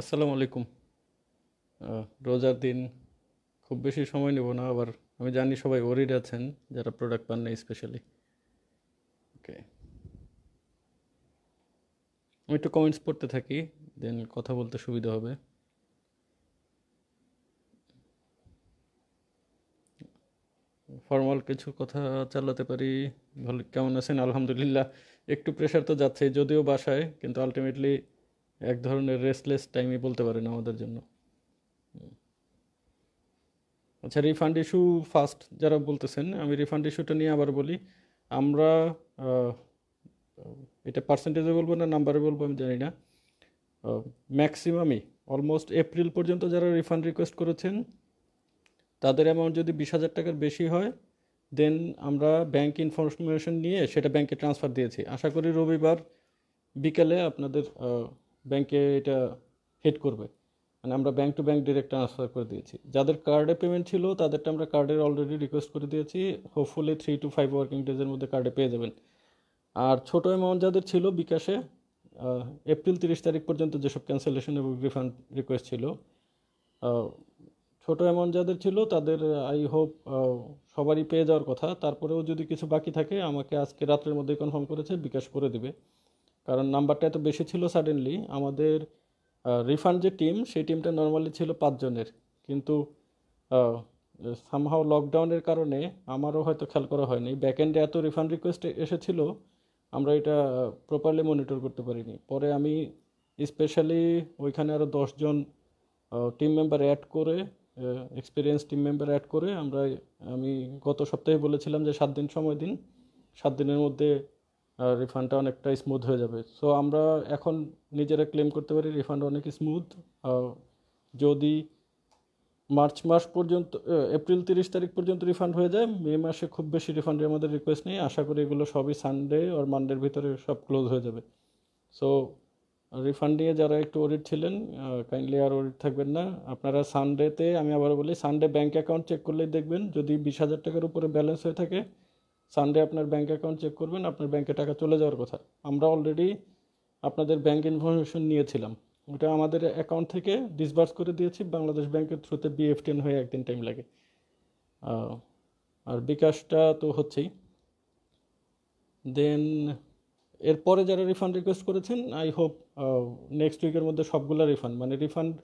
আসসালামু আলাইকুম রোজার দিন খুব বেশি সময় নেব না আবার আমি জানি সবাই ওরিড আছেন যারা প্রোডাক্ট পান না স্পেশালি ওকে আমি একটু কমেন্টস পড়তে থাকি দেন কথা বলতে সুবিধা হবে ফর্মাল কিছু কথা চালাতে পারি ভালো কেমন আছেন আলহামদুলিল্লাহ একটু প্রেশার তো যাচ্ছে যদিও বাসায় কিন্তু আলটিমেটলি এক ধরনের রেস্টলেস টাইমই বলতে পারেন আমাদের জন্য আচ্ছা রিফান্ড ইস্যু ফার্স্ট যারা বলতেছেন আমি রিফান্ড ইস্যুটা নিয়ে আবার বলি আমরা এটা পার্সেন্টেজে বলবো না নাম্বারে বলবো আমি জানি না ম্যাক্সিমামই অলমোস্ট এপ্রিল পর্যন্ত যারা রিফান্ড রিকোয়েস্ট করেছেন তাদের অ্যামাউন্ট যদি বিশ হাজার টাকার বেশি হয় দেন আমরা ব্যাংক ইনফরমেশন নিয়ে সেটা ব্যাংকে ট্রান্সফার দিয়েছি আশা করি রবিবার বিকেলে আপনাদের ব্যাংকে এটা হেড করবে মানে আমরা bank to bank direct transfer করে দিয়েছি যাদের কার্ডে পেমেন্ট ছিল তাদেরটা আমরা কার্ডের অলরেডি রিকোয়েস্ট করে দিয়েছি hopefully three two five working ডেজের মধ্যে কার্ডে পেয়ে যাবেন আর ছোটো অ্যামাউন্ট যাদের ছিল বিকাশে এপ্রিল তিরিশ তারিখ পর্যন্ত যেসব ক্যান্সেলেশন এবং রিফান্ড রিকোয়েস্ট ছিল ছোটো অ্যামাউন্ট যাদের ছিল তাদের আই হোপ সবারই পেয়ে যাওয়ার কথা তারপরেও যদি কিছু বাকি থাকে আমাকে আজকে রাত্রের মধ্যে কনফার্ম করেছে বিকাশ করে দিবে কারণ নাম্বারটা এত বেশি ছিল সাডেনলি আমাদের রিফান্ড যে টিম সেই টিমটা নর্মালি ছিল পাঁচজনের কিন্তু সামহাও লকডাউনের কারণে আমারও হয়তো খেয়াল করা হয়নি ব্যাক এন্ডে এত রিফান্ড রিকোয়েস্ট এসেছিলো আমরা এটা প্রপারলি মনিটর করতে পারিনি পরে আমি স্পেশালি ওইখানে আরও দশজন টিম মেম্বার অ্যাড করে এক্সপিরিয়েন্স টিম মেম্বার অ্যাড করে আমরা আমি গত সপ্তাহে বলেছিলাম যে সাত দিন সময় দিন সাত দিনের মধ্যে রিফান্ডটা অনেকটা স্মুথ হয়ে যাবে সো আমরা এখন নিজেরা ক্লেম করতে পারি রিফান্ড অনেক স্মুথ যদি মার্চ মাস পর্যন্ত এপ্রিল তিরিশ তারিখ পর্যন্ত রিফান্ড হয়ে যায় মে মাসে খুব বেশি রিফান্ডের আমাদের রিকোয়েস্ট নেই আশা করি এগুলো সবই সানডে আর মানডের ভিতরে সব ক্লোজ হয়ে যাবে সো রিফান্ড নিয়ে যারা একটু অডিট ছিলেন কাইন্ডলি আর অডিট থাকবেন না আপনারা সানডেতে আমি আবার বলি সানডে ব্যাঙ্ক অ্যাকাউন্ট চেক করলেই দেখবেন যদি বিশ হাজার টাকার উপরে ব্যালেন্স হয়ে থাকে সানডে আপনার ব্যাঙ্ক অ্যাকাউন্ট চেক করবেন আপনার ব্যাঙ্কে টাকা চলে যাওয়ার কথা আমরা অলরেডি আপনাদের ব্যাঙ্ক ইনফরমেশন নিয়েছিলাম ওটা আমাদের অ্যাকাউন্ট থেকে ডিসবার্স করে দিয়েছি বাংলাদেশ ব্যাংকের থ্রুতে টেন হয়ে একদিন টাইম লাগে আর বিকাশটা তো হচ্ছেই দেন এরপরে যারা রিফান্ড রিকোয়েস্ট করেছেন আই হোপ নেক্সট উইকের মধ্যে সবগুলো রিফান্ড মানে রিফান্ড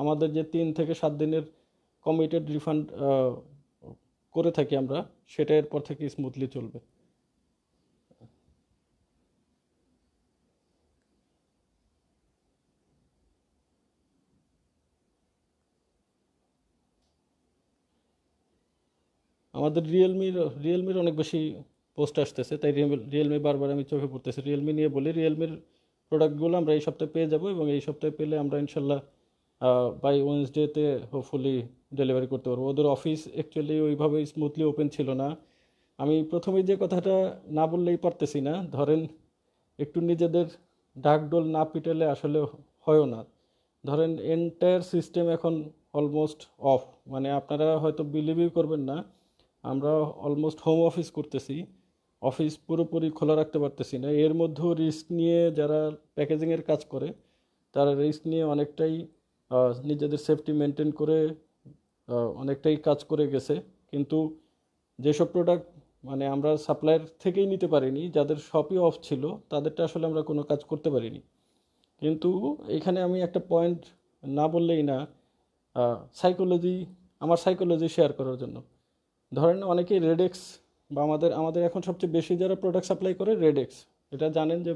আমাদের যে তিন থেকে সাত দিনের কমিটেড রিফান্ড করে থাকি আমরা সেটা এরপর থেকে স্মুথলি চলবে আমাদের রিয়েলমির রিয়েলমির অনেক বেশি পোস্ট আসতেছে তাই রিয়েলমি বারবার আমি চোখে পড়তেছি রিয়েলমি নিয়ে বলি রিয়েলমির প্রোডাক্টগুলো আমরা এই সপ্তাহে পেয়ে যাব এবং এই সপ্তাহে পেলে আমরা ইনশাল্লাহ বাই ওয়েন্সডেতে হোপফুলি ডেলিভারি করতে পারবো ওদের অফিস অ্যাকচুয়ালি ওইভাবে স্মুথলি ওপেন ছিল না আমি প্রথমে যে কথাটা না বললেই পারতেছি না ধরেন একটু নিজেদের ডাকডোল না পিটেলে আসলে হয়ও না ধরেন এন্টায়ার সিস্টেম এখন অলমোস্ট অফ মানে আপনারা হয়তো বিলিভই করবেন না আমরা অলমোস্ট হোম অফিস করতেছি অফিস পুরোপুরি খোলা রাখতে পারতেছি না এর মধ্যেও রিস্ক নিয়ে যারা প্যাকেজিংয়ের কাজ করে তারা রিস্ক নিয়ে অনেকটাই নিজেদের সেফটি মেনটেন করে অনেকটাই কাজ করে গেছে কিন্তু যেসব প্রোডাক্ট মানে আমরা সাপ্লায়ার থেকেই নিতে পারিনি যাদের শপই অফ ছিল তাদেরটা আসলে আমরা কোনো কাজ করতে পারিনি কিন্তু এখানে আমি একটা পয়েন্ট না বললেই না সাইকোলজি আমার সাইকোলজি শেয়ার করার জন্য ধরেন অনেকেই রেডেক্স বা আমাদের আমাদের এখন সবচেয়ে বেশি যারা প্রোডাক্ট সাপ্লাই করে রেডেক্স এটা জানেন যে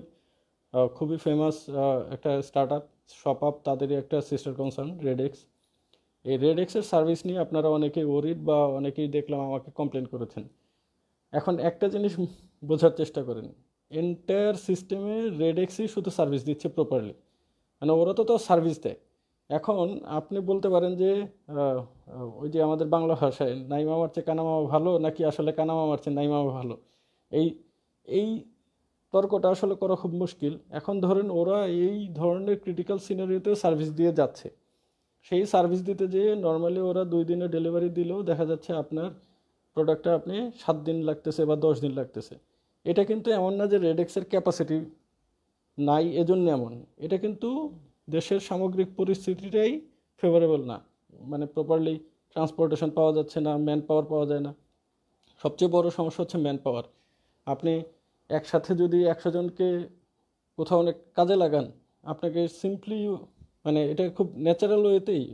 খুবই ফেমাস একটা স্টার্ট আপ শপ আপ তাদেরই একটা সিস্টার কনসার্ন রেডেক্স এই রেডেক্সের সার্ভিস নিয়ে আপনারা অনেকেই ওরিড বা অনেকেই দেখলাম আমাকে কমপ্লেন করেছেন এখন একটা জিনিস বোঝার চেষ্টা করেন এন্টায়ার সিস্টেমে রেডেক্সই শুধু সার্ভিস দিচ্ছে প্রপারলি মানে ওরা তো তো সার্ভিস দেয় এখন আপনি বলতে পারেন যে ওই যে আমাদের বাংলা ভাষায় নাইমা মারছে কানামা ভালো নাকি আসলে কানামা মারছে নাইমা ভালো এই এই তর্কটা আসলে করা খুব মুশকিল এখন ধরেন ওরা এই ধরনের ক্রিটিক্যাল সিনারিতে সার্ভিস দিয়ে যাচ্ছে সেই সার্ভিস দিতে যেয়ে নর্মালি ওরা দুই দিনে ডেলিভারি দিলেও দেখা যাচ্ছে আপনার প্রোডাক্টটা আপনি সাত দিন লাগতেছে বা দশ দিন লাগতেছে এটা কিন্তু এমন না যে রেডেক্সের ক্যাপাসিটি নাই এজন্য এমন এটা কিন্তু দেশের সামগ্রিক পরিস্থিতিটাই ফেভারেবল না মানে প্রপারলি ট্রান্সপোর্টেশন পাওয়া যাচ্ছে না ম্যান পাওয়ার পাওয়া যায় না সবচেয়ে বড় সমস্যা হচ্ছে ম্যান পাওয়ার আপনি একসাথে যদি একশো জনকে কোথাও অনেক কাজে লাগান আপনাকে সিম্পলি মানে এটা খুব ন্যাচারাল ওয়েতেই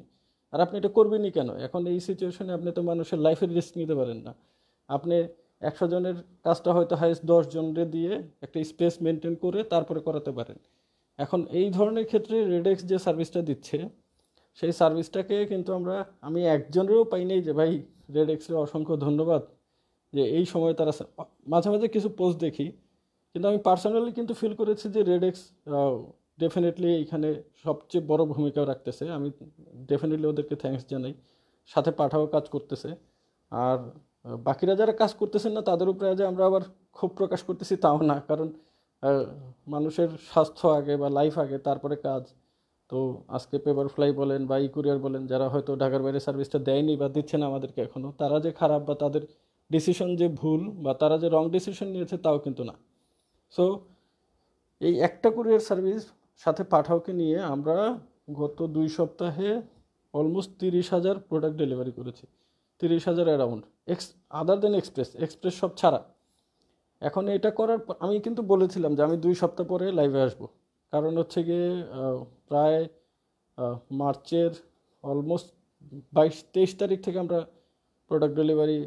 আর আপনি এটা করবেনই কেন এখন এই সিচুয়েশনে আপনি তো মানুষের লাইফের রিস্ক নিতে পারেন না আপনি একশো জনের কাজটা হয়তো হায়েস্ট দশ জনরে দিয়ে একটা স্পেস মেনটেন করে তারপরে করাতে পারেন এখন এই ধরনের ক্ষেত্রে রেডেক্স যে সার্ভিসটা দিচ্ছে সেই সার্ভিসটাকে কিন্তু আমরা আমি একজনেরও পাই নাই যে ভাই রেডেক্সের অসংখ্য ধন্যবাদ যে এই সময় তারা মাঝে মাঝে কিছু পোস্ট দেখি কিন্তু আমি পার্সোনালি কিন্তু ফিল করেছি যে রেড এক্স ডেফিনেটলি এখানে সবচেয়ে বড় ভূমিকা রাখতেছে আমি ডেফিনেটলি ওদেরকে থ্যাংকস জানাই সাথে পাঠাও কাজ করতেছে আর বাকিরা যারা কাজ করতেছেন না তাদের উপরে যে আমরা আবার খুব প্রকাশ করতেছি তাও না কারণ মানুষের স্বাস্থ্য আগে বা লাইফ আগে তারপরে কাজ তো আজকে পেপার ফ্লাই বলেন বা ইকুরিয়ার বলেন যারা হয়তো ঢাকার বাইরে সার্ভিসটা দেয়নি বা দিচ্ছে না আমাদেরকে এখনও তারা যে খারাপ বা তাদের ডিসিশন যে ভুল বা তারা যে রং ডিসিশন নিয়েছে তাও কিন্তু না সো এই একটা কুরিয়ার সার্ভিস সাথে পাঠাওকে নিয়ে আমরা গত দুই সপ্তাহে অলমোস্ট তিরিশ হাজার প্রোডাক্ট ডেলিভারি করেছি তিরিশ হাজার around ex other than express express সব ছাড়া এখন এটা করার আমি কিন্তু বলেছিলাম যে আমি দুই সপ্তাহ পরে লাইভে আসব কারণ হচ্ছে গিয়ে প্রায় মার্চের অলমোস্ট বাইশ তেইশ তারিখ থেকে আমরা প্রোডাক্ট ডেলিভারি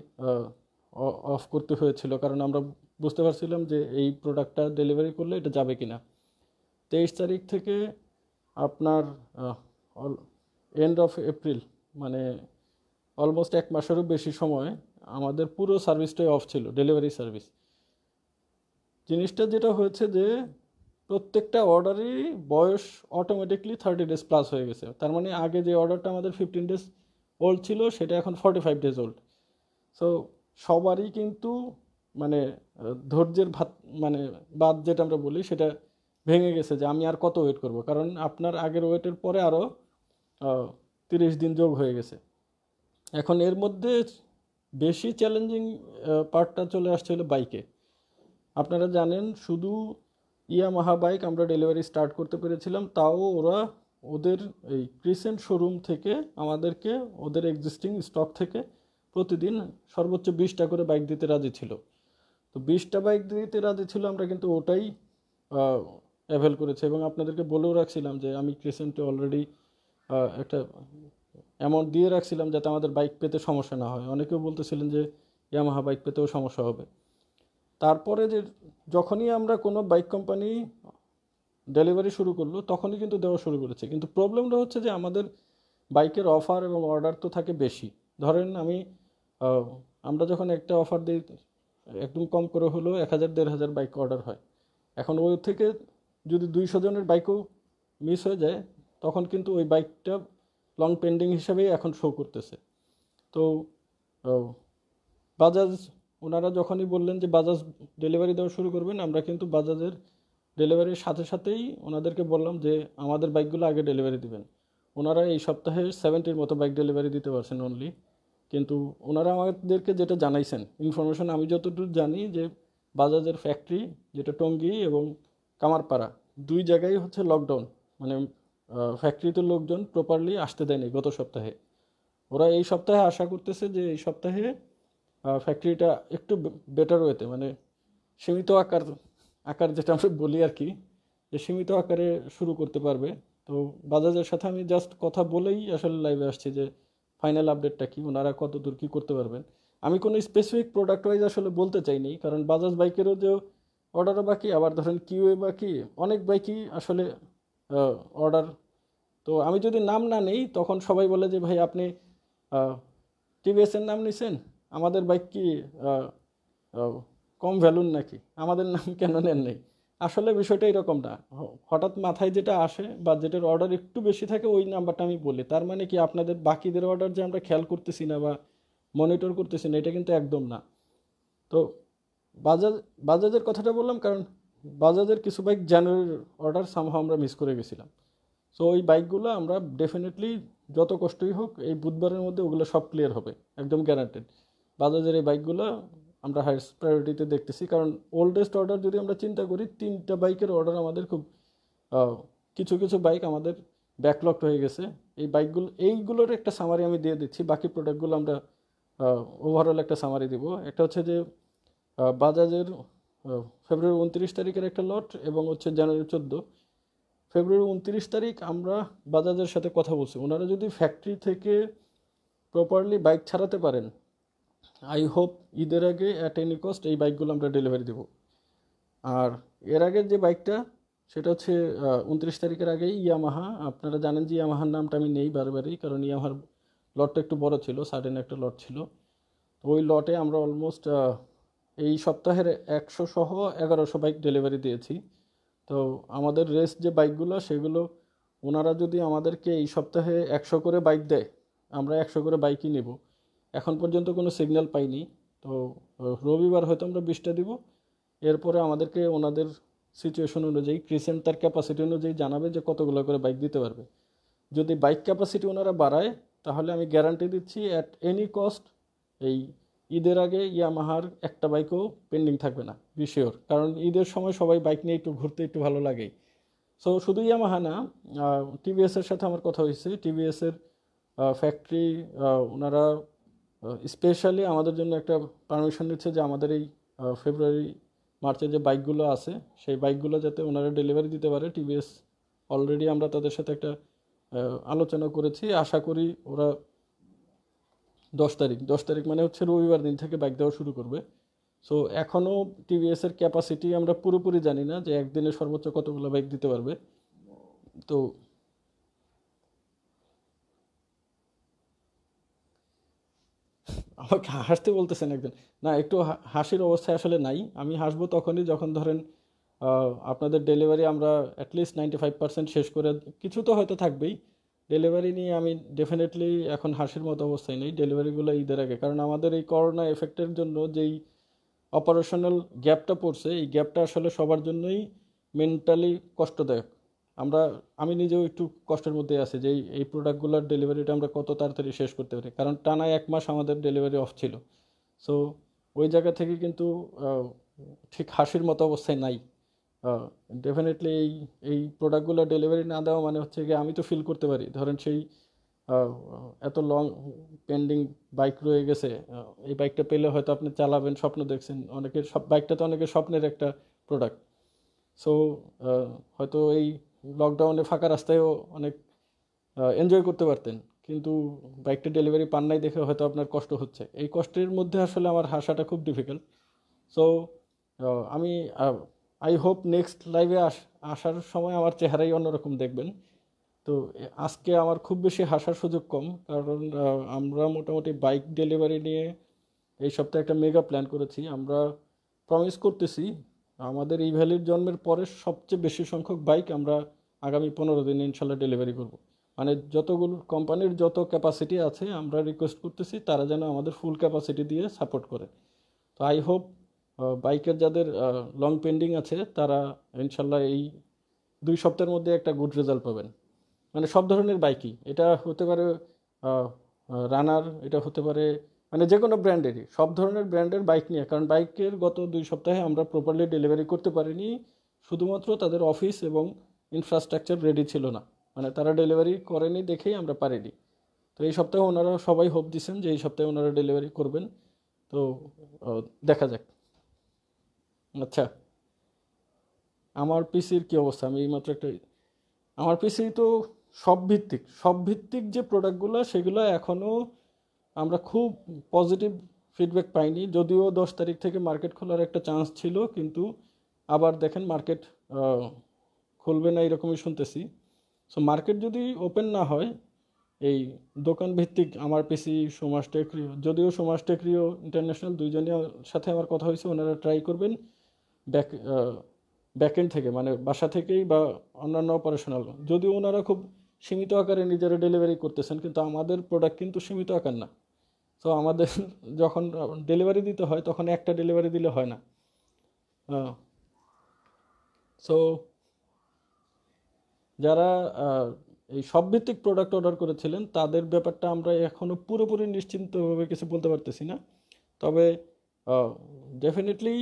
অফ করতে হয়েছিল কারণ আমরা বুঝতে পারছিলাম যে এই প্রোডাক্টটা ডেলিভারি করলে এটা যাবে কি না তেইশ তারিখ থেকে আপনার এন্ড অফ এপ্রিল মানে অলমোস্ট এক মাসেরও বেশি সময় আমাদের পুরো সার্ভিসটাই অফ ছিল ডেলিভারি সার্ভিস জিনিসটা যেটা হয়েছে যে প্রত্যেকটা অর্ডারই বয়স অটোমেটিকলি থার্টি ডেজ প্লাস হয়ে গেছে তার মানে আগে যে অর্ডারটা আমাদের ফিফটিন ডেজ ওল্ড ছিল সেটা এখন forty five days old so সবারই কিন্তু মানে ধৈর্যের ভাত মানে বাদ যেটা আমরা বলি সেটা ভেঙে গেছে যে আমি আর কত ওয়েট করব কারণ আপনার আগের ওয়েটের পরে আরও তিরিশ দিন যোগ হয়ে গেছে এখন এর মধ্যে বেশি চ্যালেঞ্জিং পার্টটা চলে আসছে হলো বাইকে আপনারা জানেন শুধু ইয়ামাহা বাইক আমরা ডেলিভারি স্টার্ট করতে পেরেছিলাম তাও ওরা ওদের এই ক্রিসেন্ট শোরুম থেকে আমাদেরকে ওদের এক্সিস্টিং স্টক থেকে প্রতিদিন সর্বোচ্চ বিশটা করে বাইক দিতে রাজি ছিল তো বিশটা বাইক দিতে রাজি ছিল আমরা কিন্তু ওটাই অ্যাভেল করেছি এবং আপনাদেরকে বলেও রাখছিলাম যে আমি ক্রিসেন্টে অলরেডি একটা অ্যামাউন্ট দিয়ে রাখছিলাম যাতে আমাদের বাইক পেতে সমস্যা না হয় অনেকেও বলতেছিলেন যে ইয়ামাহা বাইক পেতেও সমস্যা হবে তারপরে যে যখনই আমরা কোনো বাইক কোম্পানি ডেলিভারি শুরু করলো তখনই কিন্তু দেওয়া শুরু করেছে কিন্তু প্রবলেমটা হচ্ছে যে আমাদের বাইকের অফার এবং অর্ডার তো থাকে বেশি ধরেন আমি আমরা যখন একটা অফার দিই একদম কম করে হলেও এক হাজার দেড় হাজার বাইক অর্ডার হয় এখন ওই থেকে যদি দুইশো জনের বাইকও মিস হয়ে যায় তখন কিন্তু ওই বাইকটা লং পেন্ডিং হিসাবেই এখন শো করতেছে তো বাজাজ ওনারা যখনই বললেন যে বাজাজ ডেলিভারি দেওয়া শুরু করবেন আমরা কিন্তু বাজাজের ডেলিভারির সাথে সাথেই ওনাদেরকে বললাম যে আমাদের বাইকগুলো আগে ডেলিভারি দিবেন ওনারা এই সপ্তাহে সেভেন্টির মতো বাইক ডেলিভারি দিতে পারছেন অনলি কিন্তু ওনারা আমাদেরকে যেটা জানাইছেন ইনফরমেশন আমি যতটুকু জানি যে বাজাজের ফ্যাক্টরি যেটা টঙ্গি এবং কামারপাড়া দুই জায়গায় হচ্ছে লকডাউন মানে ফ্যাক্টরিতে লোকজন প্রপারলি আসতে দেয়নি গত সপ্তাহে ওরা এই সপ্তাহে আশা করতেছে যে এই সপ্তাহে ফ্যাক্টরিটা একটু বেটার ওয়েতে মানে সীমিত আকার আকার যেটা আমরা বলি আর কি যে সীমিত আকারে শুরু করতে পারবে তো বাজাজের সাথে আমি জাস্ট কথা বলেই আসলে লাইভে আসছি যে ফাইনাল আপডেটটা কি ওনারা কত দূর কী করতে পারবেন আমি কোনো স্পেসিফিক প্রোডাক্ট ওয়াইজ আসলে বলতে চাইনি কারণ বাজাজ বাইকেরও যে অর্ডারও বাকি আবার ধরেন কিউএ বাকি অনেক বাইকই আসলে অর্ডার তো আমি যদি নাম না নেই তখন সবাই বলে যে ভাই আপনি টিভিএসের নাম নিছেন আমাদের বাইক কি কম ভ্যালুর নাকি আমাদের নাম কেন নেন নেই আসলে বিষয়টা এরকম না হঠাৎ মাথায় যেটা আসে বা যেটার অর্ডার একটু বেশি থাকে ওই নাম্বারটা আমি বলি তার মানে কি আপনাদের বাকিদের অর্ডার যে আমরা খেয়াল করতেছি না বা মনিটর করতেছি না এটা কিন্তু একদম না তো বাজাজ বাজাজের কথাটা বললাম কারণ বাজাজের কিছু বাইক জানুয়ারির অর্ডার সামহা আমরা মিস করে গেছিলাম সো ওই বাইকগুলো আমরা ডেফিনেটলি যত কষ্টই হোক এই বুধবারের মধ্যে ওগুলো সব ক্লিয়ার হবে একদম গ্যারান্টেড বাজাজের এই বাইকগুলো আমরা হায়েস্ট প্রায়োরিটিতে দেখতেছি কারণ ওল্ডেস্ট অর্ডার যদি আমরা চিন্তা করি তিনটা বাইকের অর্ডার আমাদের খুব কিছু কিছু বাইক আমাদের ব্যাকলকড হয়ে গেছে এই বাইকগুলো এইগুলোর একটা সামারি আমি দিয়ে দিচ্ছি বাকি প্রোডাক্টগুলো আমরা ওভারঅল একটা সামারি দিব একটা হচ্ছে যে বাজাজের ফেব্রুয়ারি উনত্রিশ তারিখের একটা লট এবং হচ্ছে জানুয়ারি চোদ্দো ফেব্রুয়ারি উনত্রিশ তারিখ আমরা বাজাজের সাথে কথা বলছি ওনারা যদি ফ্যাক্টরি থেকে প্রপারলি বাইক ছাড়াতে পারেন আই হোপ ঈদের আগে অ্যাট এনি কস্ট এই বাইকগুলো আমরা ডেলিভারি দেবো আর এর আগের যে বাইকটা সেটা হচ্ছে উনত্রিশ তারিখের আগে ইয়ামাহা আপনারা জানেন যে ইয়ামাহার নামটা আমি নেই বারবারই কারণ ইয়ামাহার লটটা একটু বড় ছিল সাডেন একটা লট ছিল তো ওই লটে আমরা অলমোস্ট এই সপ্তাহের একশো সহ এগারোশো বাইক ডেলিভারি দিয়েছি তো আমাদের রেস যে বাইকগুলো সেগুলো ওনারা যদি আমাদেরকে এই সপ্তাহে একশো করে বাইক দেয় আমরা একশো করে বাইকই নেব এখন পর্যন্ত কোনো সিগন্যাল পাইনি তো রবিবার হয়তো আমরা বিষটা দিব এরপরে আমাদেরকে ওনাদের সিচুয়েশন অনুযায়ী ক্রিসেন্ট তার ক্যাপাসিটি অনুযায়ী জানাবে যে কতগুলো করে বাইক দিতে পারবে যদি বাইক ক্যাপাসিটি ওনারা বাড়ায় তাহলে আমি গ্যারান্টি দিচ্ছি অ্যাট এনি কস্ট এই ঈদের আগে ইয়ামাহার একটা বাইকও পেন্ডিং থাকবে না বিশিওর কারণ ঈদের সময় সবাই বাইক নিয়ে একটু ঘুরতে একটু ভালো লাগে সো শুধু ইয়ামাহা না টিভিএসের সাথে আমার কথা হয়েছে টিভিএসের ফ্যাক্টরি ওনারা স্পেশালি আমাদের জন্য একটা পারমিশন দিচ্ছে যে আমাদের এই ফেব্রুয়ারি মার্চে যে বাইকগুলো আছে সেই বাইকগুলো যাতে ওনারা ডেলিভারি দিতে পারে টিভিএস অলরেডি আমরা তাদের সাথে একটা আলোচনা করেছি আশা করি ওরা দশ তারিখ দশ তারিখ মানে হচ্ছে রবিবার দিন থেকে বাইক দেওয়া শুরু করবে সো এখনও টিভিএসের ক্যাপাসিটি আমরা পুরোপুরি জানি না যে একদিনে সর্বোচ্চ কতগুলো বাইক দিতে পারবে তো আমাকে হাসতে বলতেছেন একজন না একটু হাসির অবস্থায় আসলে নাই আমি হাসবো তখনই যখন ধরেন আপনাদের ডেলিভারি আমরা অ্যাটলিস্ট নাইনটি ফাইভ পার্সেন্ট শেষ করে কিছু তো হয়তো থাকবেই ডেলিভারি নিয়ে আমি ডেফিনেটলি এখন হাসির মতো অবস্থায় নেই ডেলিভারিগুলো ঈদের আগে কারণ আমাদের এই করোনা এফেক্টের জন্য যেই অপারেশনাল গ্যাপটা পড়ছে এই গ্যাপটা আসলে সবার জন্যই মেন্টালি কষ্টদায়ক আমরা আমি নিজেও একটু কষ্টের মধ্যে আছি যে এই প্রোডাক্টগুলোর ডেলিভারিটা আমরা কত তাড়াতাড়ি শেষ করতে পারি কারণ টানা এক মাস আমাদের ডেলিভারি অফ ছিল সো ওই জায়গা থেকে কিন্তু ঠিক হাসির মতো অবস্থায় নাই ডেফিনেটলি এই এই প্রোডাক্টগুলো ডেলিভারি না দেওয়া মানে হচ্ছে গিয়ে আমি তো ফিল করতে পারি ধরেন সেই এত লং পেন্ডিং বাইক রয়ে গেছে এই বাইকটা পেলে হয়তো আপনি চালাবেন স্বপ্ন দেখছেন অনেকের সব বাইকটা তো অনেকের স্বপ্নের একটা প্রোডাক্ট সো হয়তো এই লকডাউনে ফাঁকা রাস্তায়ও অনেক এনজয় করতে পারতেন কিন্তু বাইকটি ডেলিভারি পান নাই দেখে হয়তো আপনার কষ্ট হচ্ছে এই কষ্টের মধ্যে আসলে আমার হাসাটা খুব ডিফিকাল্ট সো আমি আই হোপ নেক্সট লাইভে আস আসার সময় আমার চেহারাই অন্যরকম দেখবেন তো আজকে আমার খুব বেশি হাসার সুযোগ কম কারণ আমরা মোটামুটি বাইক ডেলিভারি নিয়ে এই সপ্তাহে একটা মেগা প্ল্যান করেছি আমরা প্রমিস করতেছি আমাদের এই ভ্যালির জন্মের পরে সবচেয়ে বেশি সংখ্যক বাইক আমরা আগামী পনেরো দিনে ইনশাল্লাহ ডেলিভারি করব মানে যতগুলো কোম্পানির যত ক্যাপাসিটি আছে আমরা রিকোয়েস্ট করতেছি তারা যেন আমাদের ফুল ক্যাপাসিটি দিয়ে সাপোর্ট করে তো আই হোপ বাইকের যাদের লং পেন্ডিং আছে তারা ইনশাল্লাহ এই দুই সপ্তাহের মধ্যে একটা গুড রেজাল্ট পাবেন মানে সব ধরনের বাইকই এটা হতে পারে রানার এটা হতে পারে মানে যে কোনো ব্র্যান্ডেরই সব ধরনের ব্র্যান্ডের বাইক নিয়ে কারণ বাইকের গত দুই সপ্তাহে আমরা প্রপারলি ডেলিভারি করতে পারিনি শুধুমাত্র তাদের অফিস এবং ইনফ্রাস্ট্রাকচার রেডি ছিল না মানে তারা ডেলিভারি করেনি দেখেই আমরা পারিনি তো এই সপ্তাহে ওনারা সবাই হোপ দিচ্ছেন যে এই সপ্তাহে ওনারা ডেলিভারি করবেন তো দেখা যাক আচ্ছা আমার পিসির কী অবস্থা আমি এইমাত্র একটা আমার পিসি তো সব ভিত্তিক সব ভিত্তিক যে প্রোডাক্টগুলো সেগুলো এখনও আমরা খুব পজিটিভ ফিডব্যাক পাইনি যদিও দশ তারিখ থেকে মার্কেট খোলার একটা চান্স ছিল কিন্তু আবার দেখেন মার্কেট খুলবে না এরকমই শুনতেছি সো মার্কেট যদি ওপেন না হয় এই দোকান ভিত্তিক আমার পিসি সোমাস টেকরিও যদিও সোমাস টেকরিও ইন্টারন্যাশনাল দুইজনের সাথে আমার কথা হয়েছে ওনারা ট্রাই করবেন ব্যাক ব্যাকএন্ড থেকে মানে বাসা থেকেই বা অন্যান্য অপারেশনাল যদিও ওনারা খুব সীমিত আকারে নিজেরা ডেলিভারি করতেছেন কিন্তু আমাদের প্রোডাক্ট কিন্তু সীমিত আকার না তো আমাদের যখন ডেলিভারি দিতে হয় তখন একটা ডেলিভারি দিলে হয় না সো যারা এই সবভিত্তিক প্রোডাক্ট অর্ডার করেছিলেন তাদের ব্যাপারটা আমরা এখনও পুরোপুরি নিশ্চিন্তভাবে কিছু বলতে পারতেছি না তবে ডেফিনেটলি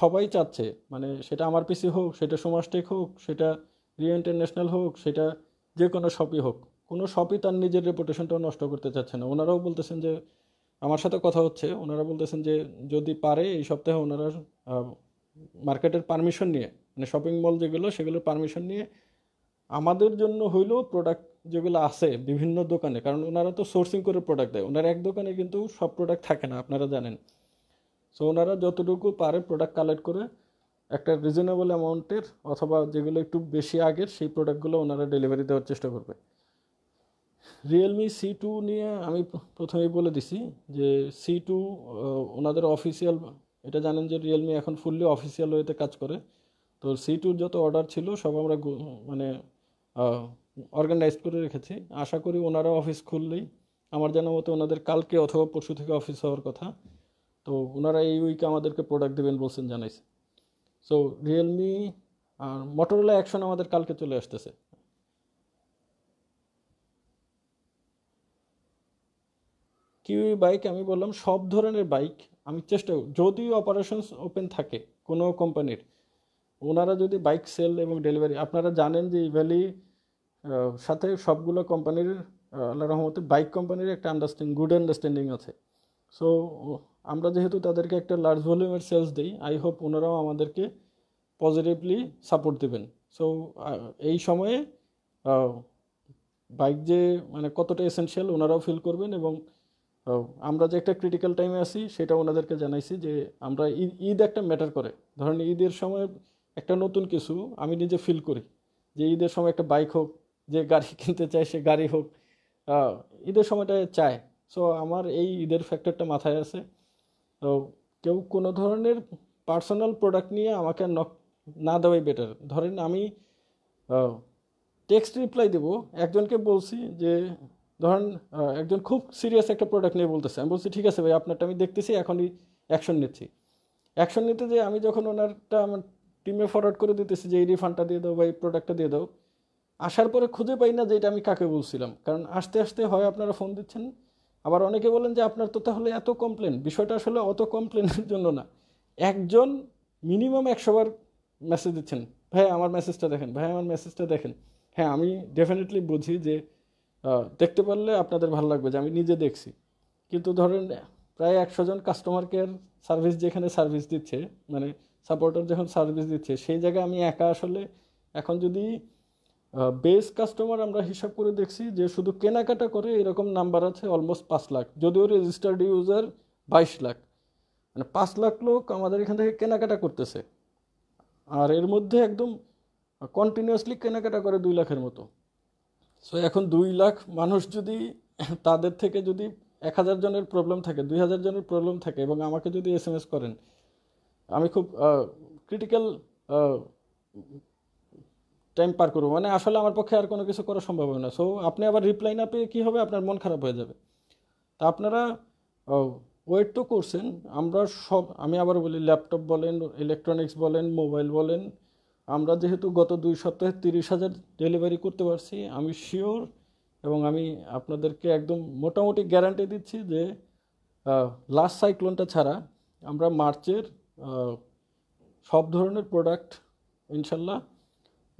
সবাই চাচ্ছে মানে সেটা আমার পিসি হোক সেটা সোমাস্টেক হোক সেটা রিয়া ইন্টারন্যাশনাল হোক সেটা যে কোনো শপই হোক কোনো শপই তার নিজের রেপুটেশনটাও নষ্ট করতে চাচ্ছে না ওনারাও বলতেছেন যে আমার সাথে কথা হচ্ছে ওনারা বলতেছেন যে যদি পারে এই সপ্তাহে ওনারা মার্কেটের পারমিশন নিয়ে মানে শপিং মল যেগুলো সেগুলোর পারমিশন নিয়ে আমাদের জন্য হইলেও প্রোডাক্ট যেগুলো আছে বিভিন্ন দোকানে কারণ ওনারা তো সোর্সিং করে প্রোডাক্ট দেয় ওনারা এক দোকানে কিন্তু সব প্রোডাক্ট থাকে না আপনারা জানেন সো ওনারা যতটুকু পারে প্রোডাক্ট কালেক্ট করে একটা রিজনেবল অ্যামাউন্টের অথবা যেগুলো একটু বেশি আগের সেই প্রোডাক্টগুলো ওনারা ডেলিভারি দেওয়ার চেষ্টা করবে রিয়েলমি সি টু নিয়ে আমি প্রথমেই বলে দিছি যে সি টু ওনাদের অফিসিয়াল এটা জানেন যে রিয়েলমি এখন ফুললি অফিসিয়াল ওয়েতে কাজ করে তো সি টুর যত অর্ডার ছিল সব আমরা মানে অর্গানাইজ করে রেখেছি আশা করি ওনারা অফিস খুললেই আমার জানা মতো ওনাদের কালকে অথবা পরশু থেকে অফিস হওয়ার কথা তো ওনারা এই উইকে আমাদেরকে প্রোডাক্ট দেবেন বলছেন জানাইছে সো রিয়েলমি আর মোটরলা অ্যাকশন আমাদের কালকে চলে আসতেছে কিউই বাইক আমি বললাম সব ধরনের বাইক আমি চেষ্টা যদিও অপারেশনস ওপেন থাকে কোনো কোম্পানির ওনারা যদি বাইক সেল এবং ডেলিভারি আপনারা জানেন যে ইভ্যালি সাথে সবগুলো কোম্পানির আল্লাহ রহমতে বাইক কোম্পানির একটা আন্ডারস্ট্যান্ডিং গুড আন্ডারস্ট্যান্ডিং আছে সো আমরা যেহেতু তাদেরকে একটা লার্জ ভলিউমের সেলস দিই আই হোপ ওনারাও আমাদেরকে পজিটিভলি সাপোর্ট দেবেন সো এই সময়ে বাইক যে মানে কতটা এসেনশিয়াল ওনারাও ফিল করবেন এবং আমরা যে একটা ক্রিটিক্যাল টাইমে আছি সেটা ওনাদেরকে জানাইছি যে আমরা ঈদ একটা ম্যাটার করে ধরেন ঈদের সময় একটা নতুন কিছু আমি নিজে ফিল করি যে ঈদের সময় একটা বাইক হোক যে গাড়ি কিনতে চায় সে গাড়ি হোক ঈদের সময়টা চায় সো আমার এই ঈদের ফ্যাক্টরটা মাথায় আছে তো কেউ কোনো ধরনের পার্সোনাল প্রোডাক্ট নিয়ে আমাকে নক না দেওয়াই বেটার ধরেন আমি টেক্সট রিপ্লাই দেব একজনকে বলছি যে ধরেন একজন খুব সিরিয়াস একটা প্রোডাক্ট নিয়ে বলতেছে আমি বলছি ঠিক আছে ভাই আপনারটা আমি দেখতেছি এখনই অ্যাকশন নিচ্ছি অ্যাকশন নিতে যে আমি যখন ওনারটা আমার টিমে ফরওয়ার্ড করে দিতেছি যে এই রিফান্ডটা দিয়ে দাও বা এই প্রোডাক্টটা দিয়ে দাও আসার পরে খুঁজে পাই না যে এটা আমি কাকে বলছিলাম কারণ আস্তে আস্তে হয় আপনারা ফোন দিচ্ছেন আবার অনেকে বলেন যে আপনার তো তাহলে এত কমপ্লেন বিষয়টা আসলে অত কমপ্লেনের জন্য না একজন মিনিমাম একশোবার মেসেজ দিচ্ছেন ভাই আমার মেসেজটা দেখেন ভাই আমার মেসেজটা দেখেন হ্যাঁ আমি ডেফিনেটলি বুঝি যে দেখতে পারলে আপনাদের ভালো লাগবে যে আমি নিজে দেখছি কিন্তু ধরেন প্রায় একশো জন কাস্টমার কেয়ার সার্ভিস যেখানে সার্ভিস দিচ্ছে মানে সাপোর্টার যখন সার্ভিস দিচ্ছে সেই জায়গায় আমি একা আসলে এখন যদি বেস কাস্টমার আমরা হিসাব করে দেখছি যে শুধু কেনাকাটা করে এরকম নাম্বার আছে অলমোস্ট পাঁচ লাখ যদিও রেজিস্টার্ড ইউজার বাইশ লাখ মানে পাঁচ লাখ লোক আমাদের এখান থেকে কেনাকাটা করতেছে আর এর মধ্যে একদম কন্টিনিউয়াসলি কেনাকাটা করে দুই লাখের মতো সো এখন দুই লাখ মানুষ যদি তাদের থেকে যদি এক হাজার জনের প্রবলেম থাকে দুই হাজার জনের প্রবলেম থাকে এবং আমাকে যদি এস এম এস করেন আমি খুব ক্রিটিক্যাল টাইম পার করবো মানে আসলে আমার পক্ষে আর কোনো কিছু করা সম্ভব হবে না সো আপনি আবার রিপ্লাই না পেয়ে কী হবে আপনার মন খারাপ হয়ে যাবে তা আপনারা ওয়েট তো করছেন আমরা সব আমি আবার বলি ল্যাপটপ বলেন ইলেকট্রনিক্স বলেন মোবাইল বলেন আমরা যেহেতু গত দুই সপ্তাহে তিরিশ হাজার ডেলিভারি করতে পারছি আমি শিওর এবং আমি আপনাদেরকে একদম মোটামুটি গ্যারান্টি দিচ্ছি যে লাস্ট সাইক্লোনটা ছাড়া আমরা মার্চের সব ধরনের প্রোডাক্ট ইনশাল্লাহ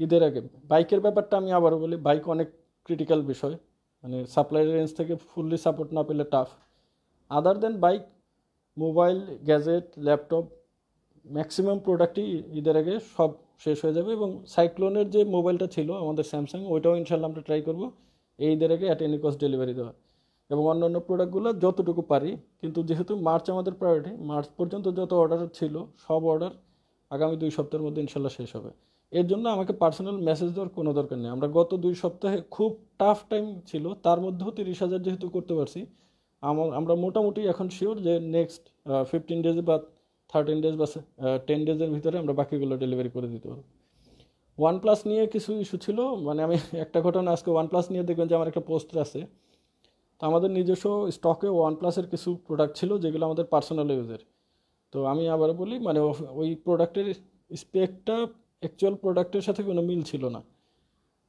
ঈদের আগে বাইকের ব্যাপারটা আমি আবারও বলি বাইক অনেক ক্রিটিক্যাল বিষয় মানে সাপ্লাই রেঞ্জ থেকে ফুললি সাপোর্ট না পেলে tough other than bike mobile gadget laptop maximum প্রোডাক্টই ঈদের আগে সব শেষ হয়ে যাবে এবং সাইক্লোনের যে মোবাইলটা ছিল আমাদের স্যামসাং ওইটাও ইনশাল্লাহ আমরা ট্রাই করবো এইদের আগে অ্যাট এনি কস্ট ডেলিভারি দেওয়া এবং অন্যান্য প্রোডাক্টগুলো যতটুকু পারি কিন্তু যেহেতু মার্চ আমাদের প্রায়োরিটি মার্চ পর্যন্ত যত অর্ডার ছিল সব অর্ডার আগামী দুই সপ্তাহের মধ্যে ইনশাল্লাহ শেষ হবে এর জন্য আমাকে পার্সোনাল মেসেজ দেওয়ার কোনো দরকার নেই আমরা গত দুই সপ্তাহে খুব টাফ টাইম ছিল তার মধ্যেও তিরিশ হাজার যেহেতু করতে পারছি আমরা মোটামুটি এখন শিওর যে নেক্সট ফিফটিন ডেজ বা থার্টিন ডেজ বা টেন ডেজের ভিতরে আমরা বাকিগুলো ডেলিভারি করে দিতে পারবো ওয়ান প্লাস নিয়ে কিছু ইস্যু ছিল মানে আমি একটা ঘটনা আজকে ওয়ান প্লাস নিয়ে দেখবেন যে আমার একটা পোস্টার আছে তো আমাদের নিজস্ব স্টকে ওয়ান প্লাসের কিছু প্রোডাক্ট ছিল যেগুলো আমাদের পার্সোনাল ইউজের তো আমি আবার বলি মানে ওই প্রোডাক্টের স্পেকটা অ্যাকচুয়াল প্রোডাক্টের সাথে কোনো মিল ছিল না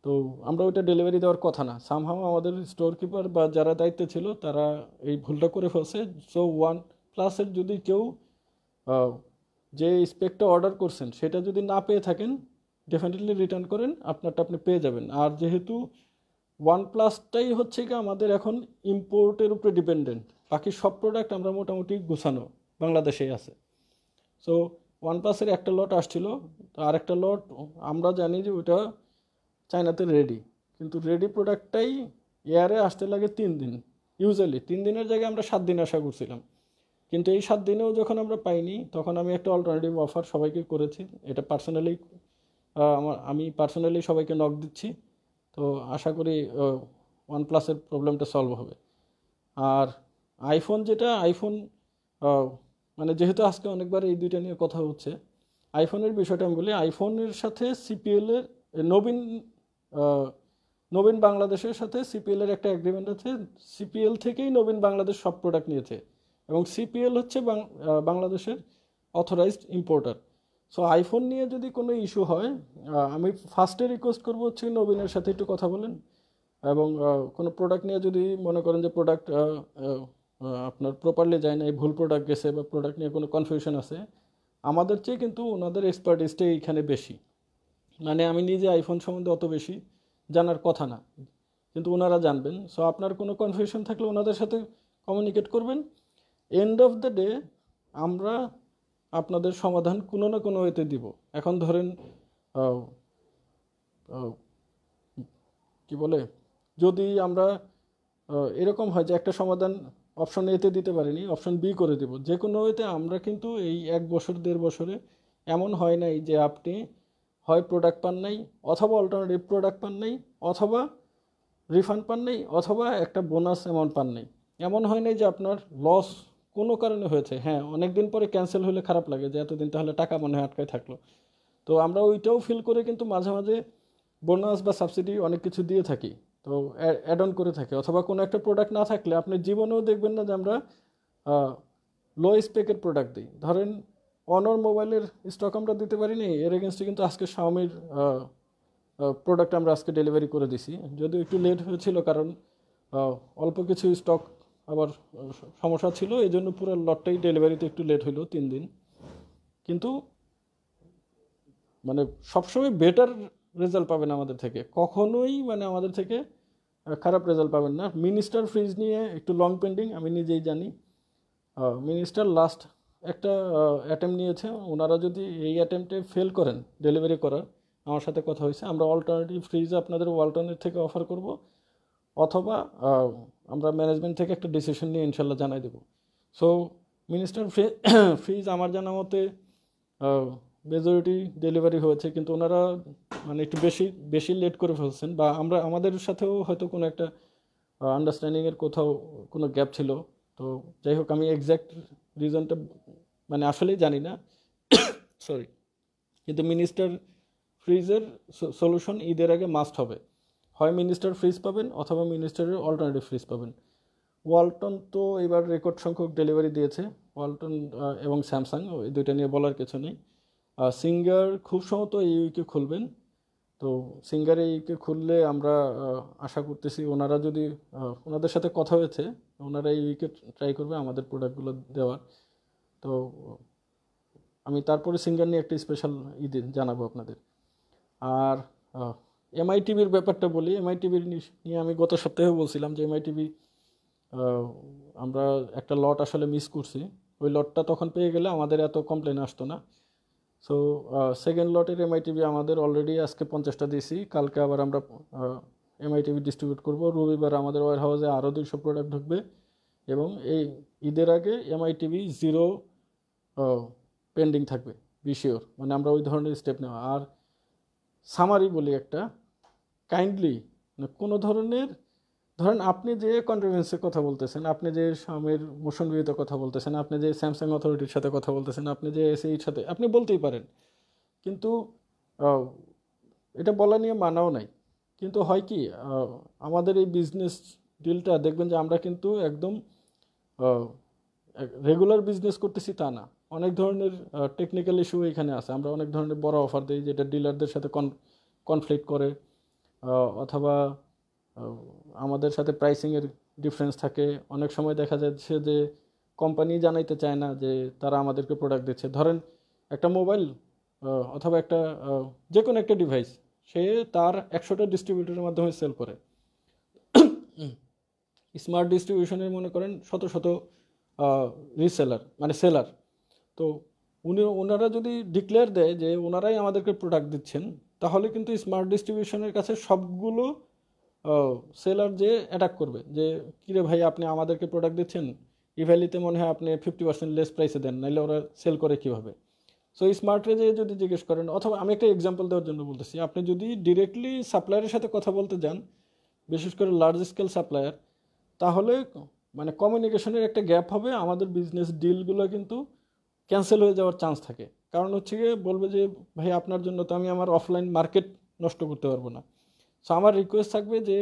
তো আমরা ওইটা ডেলিভারি দেওয়ার কথা না সামহাও আমাদের স্টোর কিপার বা যারা দায়িত্বে ছিল তারা এই ভুলটা করে ফেলছে সো ওয়ান প্লাসের যদি কেউ যে স্পেকটা অর্ডার করছেন সেটা যদি না পেয়ে থাকেন ডেফিনেটলি রিটার্ন করেন আপনারটা আপনি পেয়ে যাবেন আর যেহেতু ওয়ান প্লাসটাই হচ্ছে কি আমাদের এখন ইম্পোর্টের উপরে ডিপেন্ডেন্ট বাকি সব প্রোডাক্ট আমরা মোটামুটি গুছানো বাংলাদেশেই আছে সো ওয়ান প্লাসের একটা লট আসছিল আর একটা লট আমরা জানি যে ওইটা চায়নাতে রেডি কিন্তু রেডি প্রোডাক্টটাই এয়ারে আসতে লাগে তিন দিন ইউজুয়ালি তিন দিনের জায়গায় আমরা সাত দিন আশা করছিলাম কিন্তু এই সাত দিনেও যখন আমরা পাইনি তখন আমি একটা অল্টারনেটিভ অফার সবাইকে করেছি এটা পার্সোনালি আমার আমি পার্সোনালি সবাইকে নক দিচ্ছি তো আশা করি ওয়ান প্লাসের প্রবলেমটা সলভ হবে আর আইফোন যেটা আইফোন মানে যেহেতু আজকে অনেকবার এই দুইটা নিয়ে কথা হচ্ছে আইফোনের বিষয়টা আমি বলি আইফোনের সাথে সিপিএলের নবীন নবীন বাংলাদেশের সাথে সিপিএলের একটা অ্যাগ্রিমেন্ট আছে সিপিএল থেকেই নবীন বাংলাদেশ সব প্রোডাক্ট নিয়েছে এবং সিপিএল হচ্ছে বাংলাদেশের অথরাইজড ইম্পোর্টার সো আইফোন নিয়ে যদি কোনো ইস্যু হয় আমি ফার্স্টে রিকোয়েস্ট করবো হচ্ছে নবীনের সাথে একটু কথা বলেন এবং কোনো প্রোডাক্ট নিয়ে যদি মনে করেন যে প্রোডাক্ট আপনার প্রপারলি যায় না এই ভুল প্রোডাক্ট গেছে বা প্রোডাক্ট নিয়ে কোনো কনফিউশন আছে আমাদের চেয়ে কিন্তু ওনাদের এক্সপার্টিসটা এইখানে বেশি মানে আমি নিজে আইফোন সম্বন্ধে অত বেশি জানার কথা না কিন্তু ওনারা জানবেন সো আপনার কোনো কনফিউশন থাকলে ওনাদের সাথে কমিউনিকেট করবেন এন্ড অফ দ্য ডে আমরা আপনাদের সমাধান কোনো না কোনো এতে দিব এখন ধরেন কি বলে যদি আমরা এরকম হয় যে একটা সমাধান অপশন এতে দিতে পারিনি অপশন বি করে দেব যে কোনো ওয়েতে আমরা কিন্তু এই এক বছর দেড় বছরে এমন হয় নাই যে আপনি হয় প্রোডাক্ট পান নাই অথবা অল্টারনেটিভ প্রোডাক্ট পান নাই অথবা রিফান্ড পান নাই অথবা একটা বোনাস অ্যামাউন্ট পান নাই এমন হয় নাই যে আপনার লস কোনো কারণে হয়েছে হ্যাঁ অনেক দিন পরে ক্যান্সেল হলে খারাপ লাগে যে এতদিন তাহলে টাকা মনে হয় আটকায় থাকলো তো আমরা ওইটাও ফিল করে কিন্তু মাঝে মাঝে বোনাস বা সাবসিডি অনেক কিছু দিয়ে থাকি তো অ্যাড অন করে থাকে অথবা কোনো একটা প্রোডাক্ট না থাকলে আপনি জীবনেও দেখবেন না যে আমরা লো স্পেকের প্রোডাক্ট দিই ধরেন অনর মোবাইলের স্টক আমরা দিতে পারিনি এর এগেনস্টে কিন্তু আজকে শাওমির প্রোডাক্ট আমরা আজকে ডেলিভারি করে দিছি যদিও একটু লেট হয়েছিল কারণ অল্প কিছু স্টক আবার সমস্যা ছিল এই জন্য পুরো লটটাই ডেলিভারিতে একটু লেট হইলো তিন দিন কিন্তু মানে সবসময় বেটার রেজাল্ট পাবেন আমাদের থেকে কখনোই মানে আমাদের থেকে খারাপ রেজাল্ট পাবেন না মিনিস্টার ফ্রিজ নিয়ে একটু লং পেন্ডিং আমি নিজেই জানি মিনিস্টার লাস্ট একটা অ্যাটেম্প নিয়েছে ওনারা যদি এই অ্যাটেম্পটে ফেল করেন ডেলিভারি করার আমার সাথে কথা হয়েছে আমরা অল্টারনেটিভ ফ্রিজ আপনাদের ওয়ালটনের থেকে অফার করব অথবা আমরা ম্যানেজমেন্ট থেকে একটা ডিসিশন নিয়ে ইনশাল্লাহ জানাই দেবো সো মিনিস্টার ফ্রিজ আমার জানা মতে মেজরিটি ডেলিভারি হয়েছে কিন্তু ওনারা মানে একটু বেশি বেশি লেট করে ফেলছেন বা আমরা আমাদের সাথেও হয়তো কোনো একটা আন্ডারস্ট্যান্ডিংয়ের কোথাও কোনো গ্যাপ ছিল তো যাই হোক আমি এক্স্যাক্ট রিজনটা মানে আসলেই জানি না সরি কিন্তু মিনিস্টার ফ্রিজের সলিউশন ঈদের আগে মাস্ট হবে হয় মিনিস্টার ফ্রিজ পাবেন অথবা মিনিস্টারের অল্টারনেটিভ ফ্রিজ পাবেন ওয়ালটন তো এবার রেকর্ড সংখ্যক ডেলিভারি দিয়েছে ওয়ালটন এবং স্যামসাং ওই দুইটা নিয়ে বলার কিছু নেই সিঙ্গার খুব সম্ভবত এই উইকে খুলবেন তো সিঙ্গার এই উইকে খুললে আমরা আশা করতেছি ওনারা যদি ওনাদের সাথে কথা হয়েছে ওনারা এই উইকে ট্রাই করবে আমাদের প্রোডাক্টগুলো দেওয়ার তো আমি তারপরে সিঙ্গার নিয়ে একটা স্পেশাল ই জানাবো আপনাদের আর এমআইটিভির ব্যাপারটা বলি এমআইটিভির নিয়ে আমি গত সপ্তাহে বলছিলাম যে এমআইটিভি আমরা একটা লট আসলে মিস করছি ওই লটটা তখন পেয়ে গেলে আমাদের এত কমপ্লেন আসতো না সো সেকেন্ড লটের এমআইটিভি আমাদের অলরেডি আজকে পঞ্চাশটা দিয়েছি কালকে আবার আমরা এমআইটিভি ডিস্ট্রিবিউট করব রবিবার আমাদের ওয়ার হাউসে আরও দুইশো প্রোডাক্ট ঢুকবে এবং এই ঈদের আগে এমআইটিভি জিরো পেন্ডিং থাকবে বিশিওর মানে আমরা ওই ধরনের স্টেপ নেওয়া আর সামারি বলি একটা কাইন্ডলি কোনো ধরনের ধরেন আপনি যে কন্ট্রোভার্সির কথা বলতেছেন আপনি যে স্বামীর মোশন বিয়েতে কথা বলতেছেন আপনি যে স্যামসাং অথরিটির সাথে কথা বলতেছেন আপনি যে এসএইর সাথে আপনি বলতেই পারেন কিন্তু এটা বলা নিয়ে মানাও নাই কিন্তু হয় কি আমাদের এই বিজনেস ডিলটা দেখবেন যে আমরা কিন্তু একদম রেগুলার বিজনেস করতেছি তা না অনেক ধরনের টেকনিক্যাল ইস্যু এখানে আছে আমরা অনেক ধরনের বড় অফার দিই যেটা ডিলারদের সাথে কনফ্লিক্ট করে অথবা আমাদের সাথে প্রাইসিংয়ের ডিফারেন্স থাকে অনেক সময় দেখা যাচ্ছে যে কোম্পানি জানাইতে চায় না যে তারা আমাদেরকে প্রোডাক্ট দিচ্ছে ধরেন একটা মোবাইল অথবা একটা যে কোনো একটা ডিভাইস সে তার একশোটা ডিস্ট্রিবিউটরের মাধ্যমে সেল করে স্মার্ট ডিস্ট্রিবিউশনের মনে করেন শত শত রিসেলার মানে সেলার তো উনি ওনারা যদি ডিক্লেয়ার দেয় যে ওনারাই আমাদেরকে প্রোডাক্ট দিচ্ছেন তাহলে কিন্তু স্মার্ট ডিস্ট্রিবিউশনের কাছে সবগুলো সেলার যে অ্যাটাক করবে যে কিরে ভাই আপনি আমাদেরকে প্রোডাক্ট দিচ্ছেন ইভ্যালিতে মনে হয় আপনি ফিফটি পার্সেন্ট লেস প্রাইসে দেন নাহলে ওরা সেল করে কীভাবে সো স্মার্ট রেজে যদি জিজ্ঞেস করেন অথবা আমি একটা এক্সাম্পল দেওয়ার জন্য বলতেছি আপনি যদি ডিরেক্টলি সাপ্লায়ারের সাথে কথা বলতে যান বিশেষ করে লার্জ স্কেল সাপ্লায়ার তাহলে মানে কমিউনিকেশনের একটা গ্যাপ হবে আমাদের বিজনেস ডিলগুলো কিন্তু ক্যান্সেল হয়ে যাওয়ার চান্স থাকে কারণ হচ্ছে গিয়ে বলবে যে ভাই আপনার জন্য তো আমি আমার অফলাইন মার্কেট নষ্ট করতে পারবো না সো আমার রিকোয়েস্ট থাকবে যে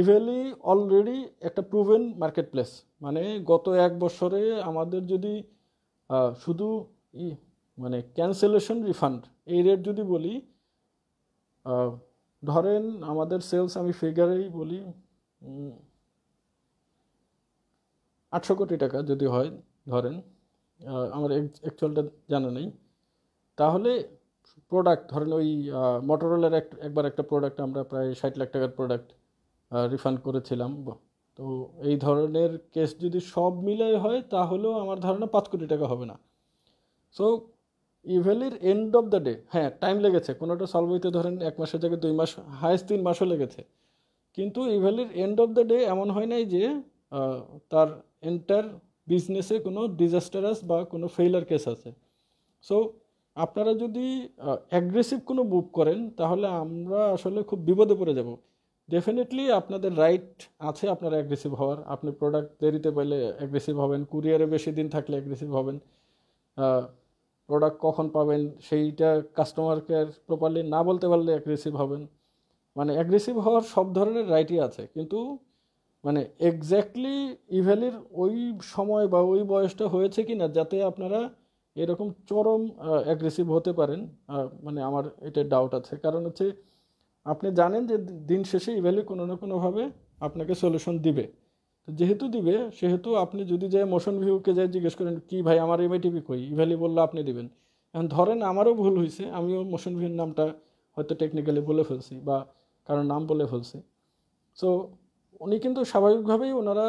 ইভেলি অলরেডি একটা প্রুভেন মার্কেট প্লেস মানে গত এক বছরে আমাদের যদি শুধু ই মানে ক্যান্সেলেশন রিফান্ড এই রেট যদি বলি ধরেন আমাদের সেলস আমি ফিগারেই বলি আটশো কোটি টাকা যদি হয় ধরেন আমার অ্যাকচুয়ালটা জানা নেই তাহলে প্রোডাক্ট ধরেন ওই এক একবার একটা প্রোডাক্ট আমরা প্রায় ষাট লাখ টাকার প্রোডাক্ট রিফান্ড করেছিলাম তো এই ধরনের কেস যদি সব মিলে হয় তাহলেও আমার ধারণা পাঁচ কোটি টাকা হবে না সো ইভেলির এন্ড অফ দ্য ডে হ্যাঁ টাইম লেগেছে কোনোটা সলভ হইতে ধরেন এক মাসের জায়গায় দুই মাস হায়েস্ট তিন মাসও লেগেছে কিন্তু ইভেলির এন্ড অফ দ্য ডে এমন হয় নাই যে তার এন্টার বিজনেসে কোনো ডিজাস্টারাস বা কোনো ফেইলার কেস আছে সো আপনারা যদি অ্যাগ্রেসিভ কোনো মুভ করেন তাহলে আমরা আসলে খুব বিপদে পড়ে যাব ডেফিনেটলি আপনাদের রাইট আছে আপনারা অ্যাগ্রেসিভ হওয়ার আপনি প্রোডাক্ট দেরিতে পেলে অ্যাগ্রেসিভ হবেন কুরিয়ারে বেশি দিন থাকলে অ্যাগ্রেসিভ হবেন প্রোডাক্ট কখন পাবেন সেইটা কাস্টমারকে প্রপারলি না বলতে পারলে অ্যাগ্রেসিভ হবেন মানে অ্যাগ্রেসিভ হওয়ার সব ধরনের রাইটই আছে কিন্তু মানে এক্স্যাক্টলি ইভ্যালির ওই সময় বা ওই বয়সটা হয়েছে কি না যাতে আপনারা এরকম চরম অ্যাগ্রেসিভ হতে পারেন মানে আমার এটা ডাউট আছে কারণ হচ্ছে আপনি জানেন যে দিন শেষে ইভ্যালি কোনো না কোনোভাবে আপনাকে সলিউশন দিবে তো যেহেতু দিবে সেহেতু আপনি যদি যায় মোশন ভিউকে যায় জিজ্ঞেস করেন কি ভাই আমার এমআইটিপি কই ইভ্যালি বললো আপনি দিবেন এখন ধরেন আমারও ভুল হয়েছে আমিও মোশন ভিউর নামটা হয়তো টেকনিক্যালি বলে ফেলছি বা কারোর নাম বলে ফেলছি সো উনি কিন্তু স্বাভাবিকভাবেই ওনারা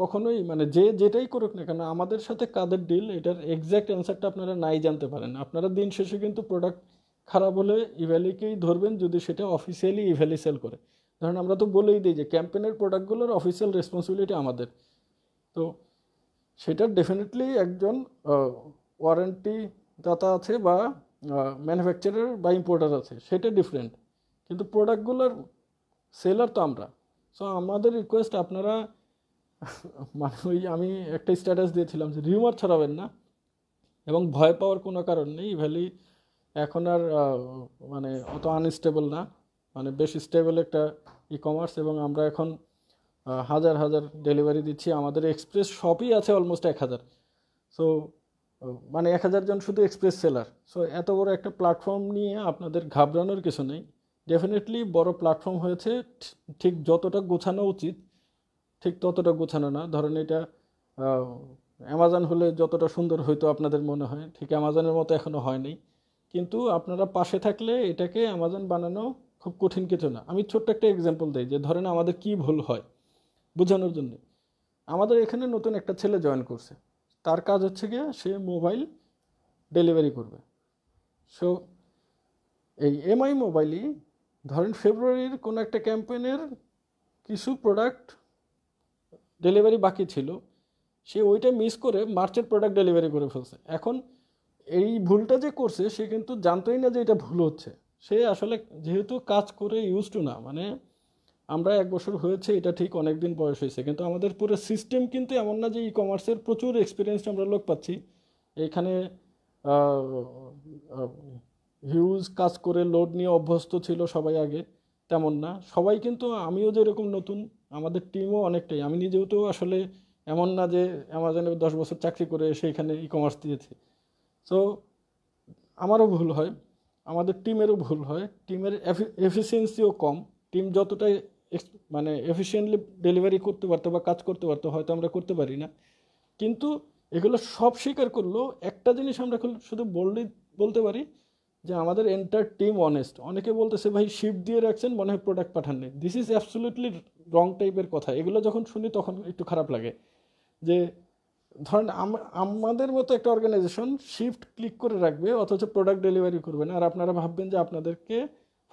কখনোই মানে যে যেটাই করুক না কেন আমাদের সাথে কাদের ডিল এটার এক্স্যাক্ট অ্যান্সারটা আপনারা নাই জানতে পারেন আপনারা দিন শেষে কিন্তু প্রোডাক্ট খারাপ হলে ইভ্যালিকেই ধরবেন যদি সেটা অফিসিয়ালি ইভ্যালি সেল করে ধরেন আমরা তো বলেই দিই যে ক্যাম্পেনের প্রোডাক্টগুলোর অফিসিয়াল রেসপন্সিবিলিটি আমাদের তো সেটা ডেফিনেটলি একজন ওয়ারেন্টি দাতা আছে বা ম্যানুফ্যাকচারার বা ইম্পোর্টার আছে সেটা ডিফারেন্ট কিন্তু প্রোডাক্টগুলোর সেলার তো আমরা সো আমাদের রিকোয়েস্ট আপনারা মানে ওই আমি একটা স্ট্যাটাস দিয়েছিলাম যে রিউমার ছড়াবেন না এবং ভয় পাওয়ার কোনো কারণ নেই ভ্যালি এখন আর মানে অত আনস্টেবল না মানে বেশ স্টেবল একটা ই কমার্স এবং আমরা এখন হাজার হাজার ডেলিভারি দিচ্ছি আমাদের এক্সপ্রেস শপই আছে অলমোস্ট এক হাজার সো মানে এক হাজার জন শুধু এক্সপ্রেস সেলার সো এত বড় একটা প্ল্যাটফর্ম নিয়ে আপনাদের ঘাবড়ানোর কিছু নেই ডেফিনেটলি বড় প্ল্যাটফর্ম হয়েছে ঠিক যতটা গোছানো উচিত ঠিক ততটা গোছানো না ধরেন এটা অ্যামাজন হলে যতটা সুন্দর হয়তো আপনাদের মনে হয় ঠিক অ্যামাজনের মতো এখনও হয়নি কিন্তু আপনারা পাশে থাকলে এটাকে অ্যামাজন বানানো খুব কঠিন কিছু না আমি ছোট্ট একটা এক্সাম্পল দিই যে ধরেন আমাদের কি ভুল হয় বোঝানোর জন্য আমাদের এখানে নতুন একটা ছেলে জয়েন করছে তার কাজ হচ্ছে গিয়ে সে মোবাইল ডেলিভারি করবে সো এই এমআই মোবাইলই ধরেন ফেব্রুয়ারির কোনো একটা ক্যাম্পেনের কিছু প্রোডাক্ট ডেলিভারি বাকি ছিল সে ওইটা মিস করে মার্চের প্রোডাক্ট ডেলিভারি করে ফেলছে এখন এই ভুলটা যে করছে সে কিন্তু জানতোই না যে এটা ভুল হচ্ছে সে আসলে যেহেতু কাজ করে ইউজ টু না মানে আমরা এক বছর হয়েছে এটা ঠিক অনেক দিন বয়স হয়েছে কিন্তু আমাদের পুরো সিস্টেম কিন্তু এমন না যে ই কমার্সের প্রচুর এক্সপিরিয়েন্স আমরা লোক পাচ্ছি এখানে হিউজ কাজ করে লোড নিয়ে অভ্যস্ত ছিল সবাই আগে তেমন না সবাই কিন্তু আমিও যেরকম নতুন আমাদের টিমও অনেকটাই আমি নিজেও তো আসলে এমন না যে অ্যামাজনে দশ বছর চাকরি করে সেইখানে ই কমার্স দিয়েছি তো আমারও ভুল হয় আমাদের টিমেরও ভুল হয় টিমের এফিসিয়েন্সিও কম টিম যতটাই মানে এফিসিয়েন্টলি ডেলিভারি করতে পারতো বা কাজ করতে পারতো হয়তো আমরা করতে পারি না কিন্তু এগুলো সব স্বীকার করলেও একটা জিনিস আমরা শুধু বললেই বলতে পারি যে আমাদের এন্টার টিম অনেস্ট অনেকে বলতেছে ভাই শিফট দিয়ে রাখছেন মনে হয় প্রোডাক্ট নেই দিস ইজ অ্যাবসোলিউটলি রং টাইপের কথা এগুলো যখন শুনি তখন একটু খারাপ লাগে যে ধরেন আমাদের মতো একটা অর্গানাইজেশন শিফট ক্লিক করে রাখবে অথচ প্রোডাক্ট ডেলিভারি করবে না আর আপনারা ভাববেন যে আপনাদেরকে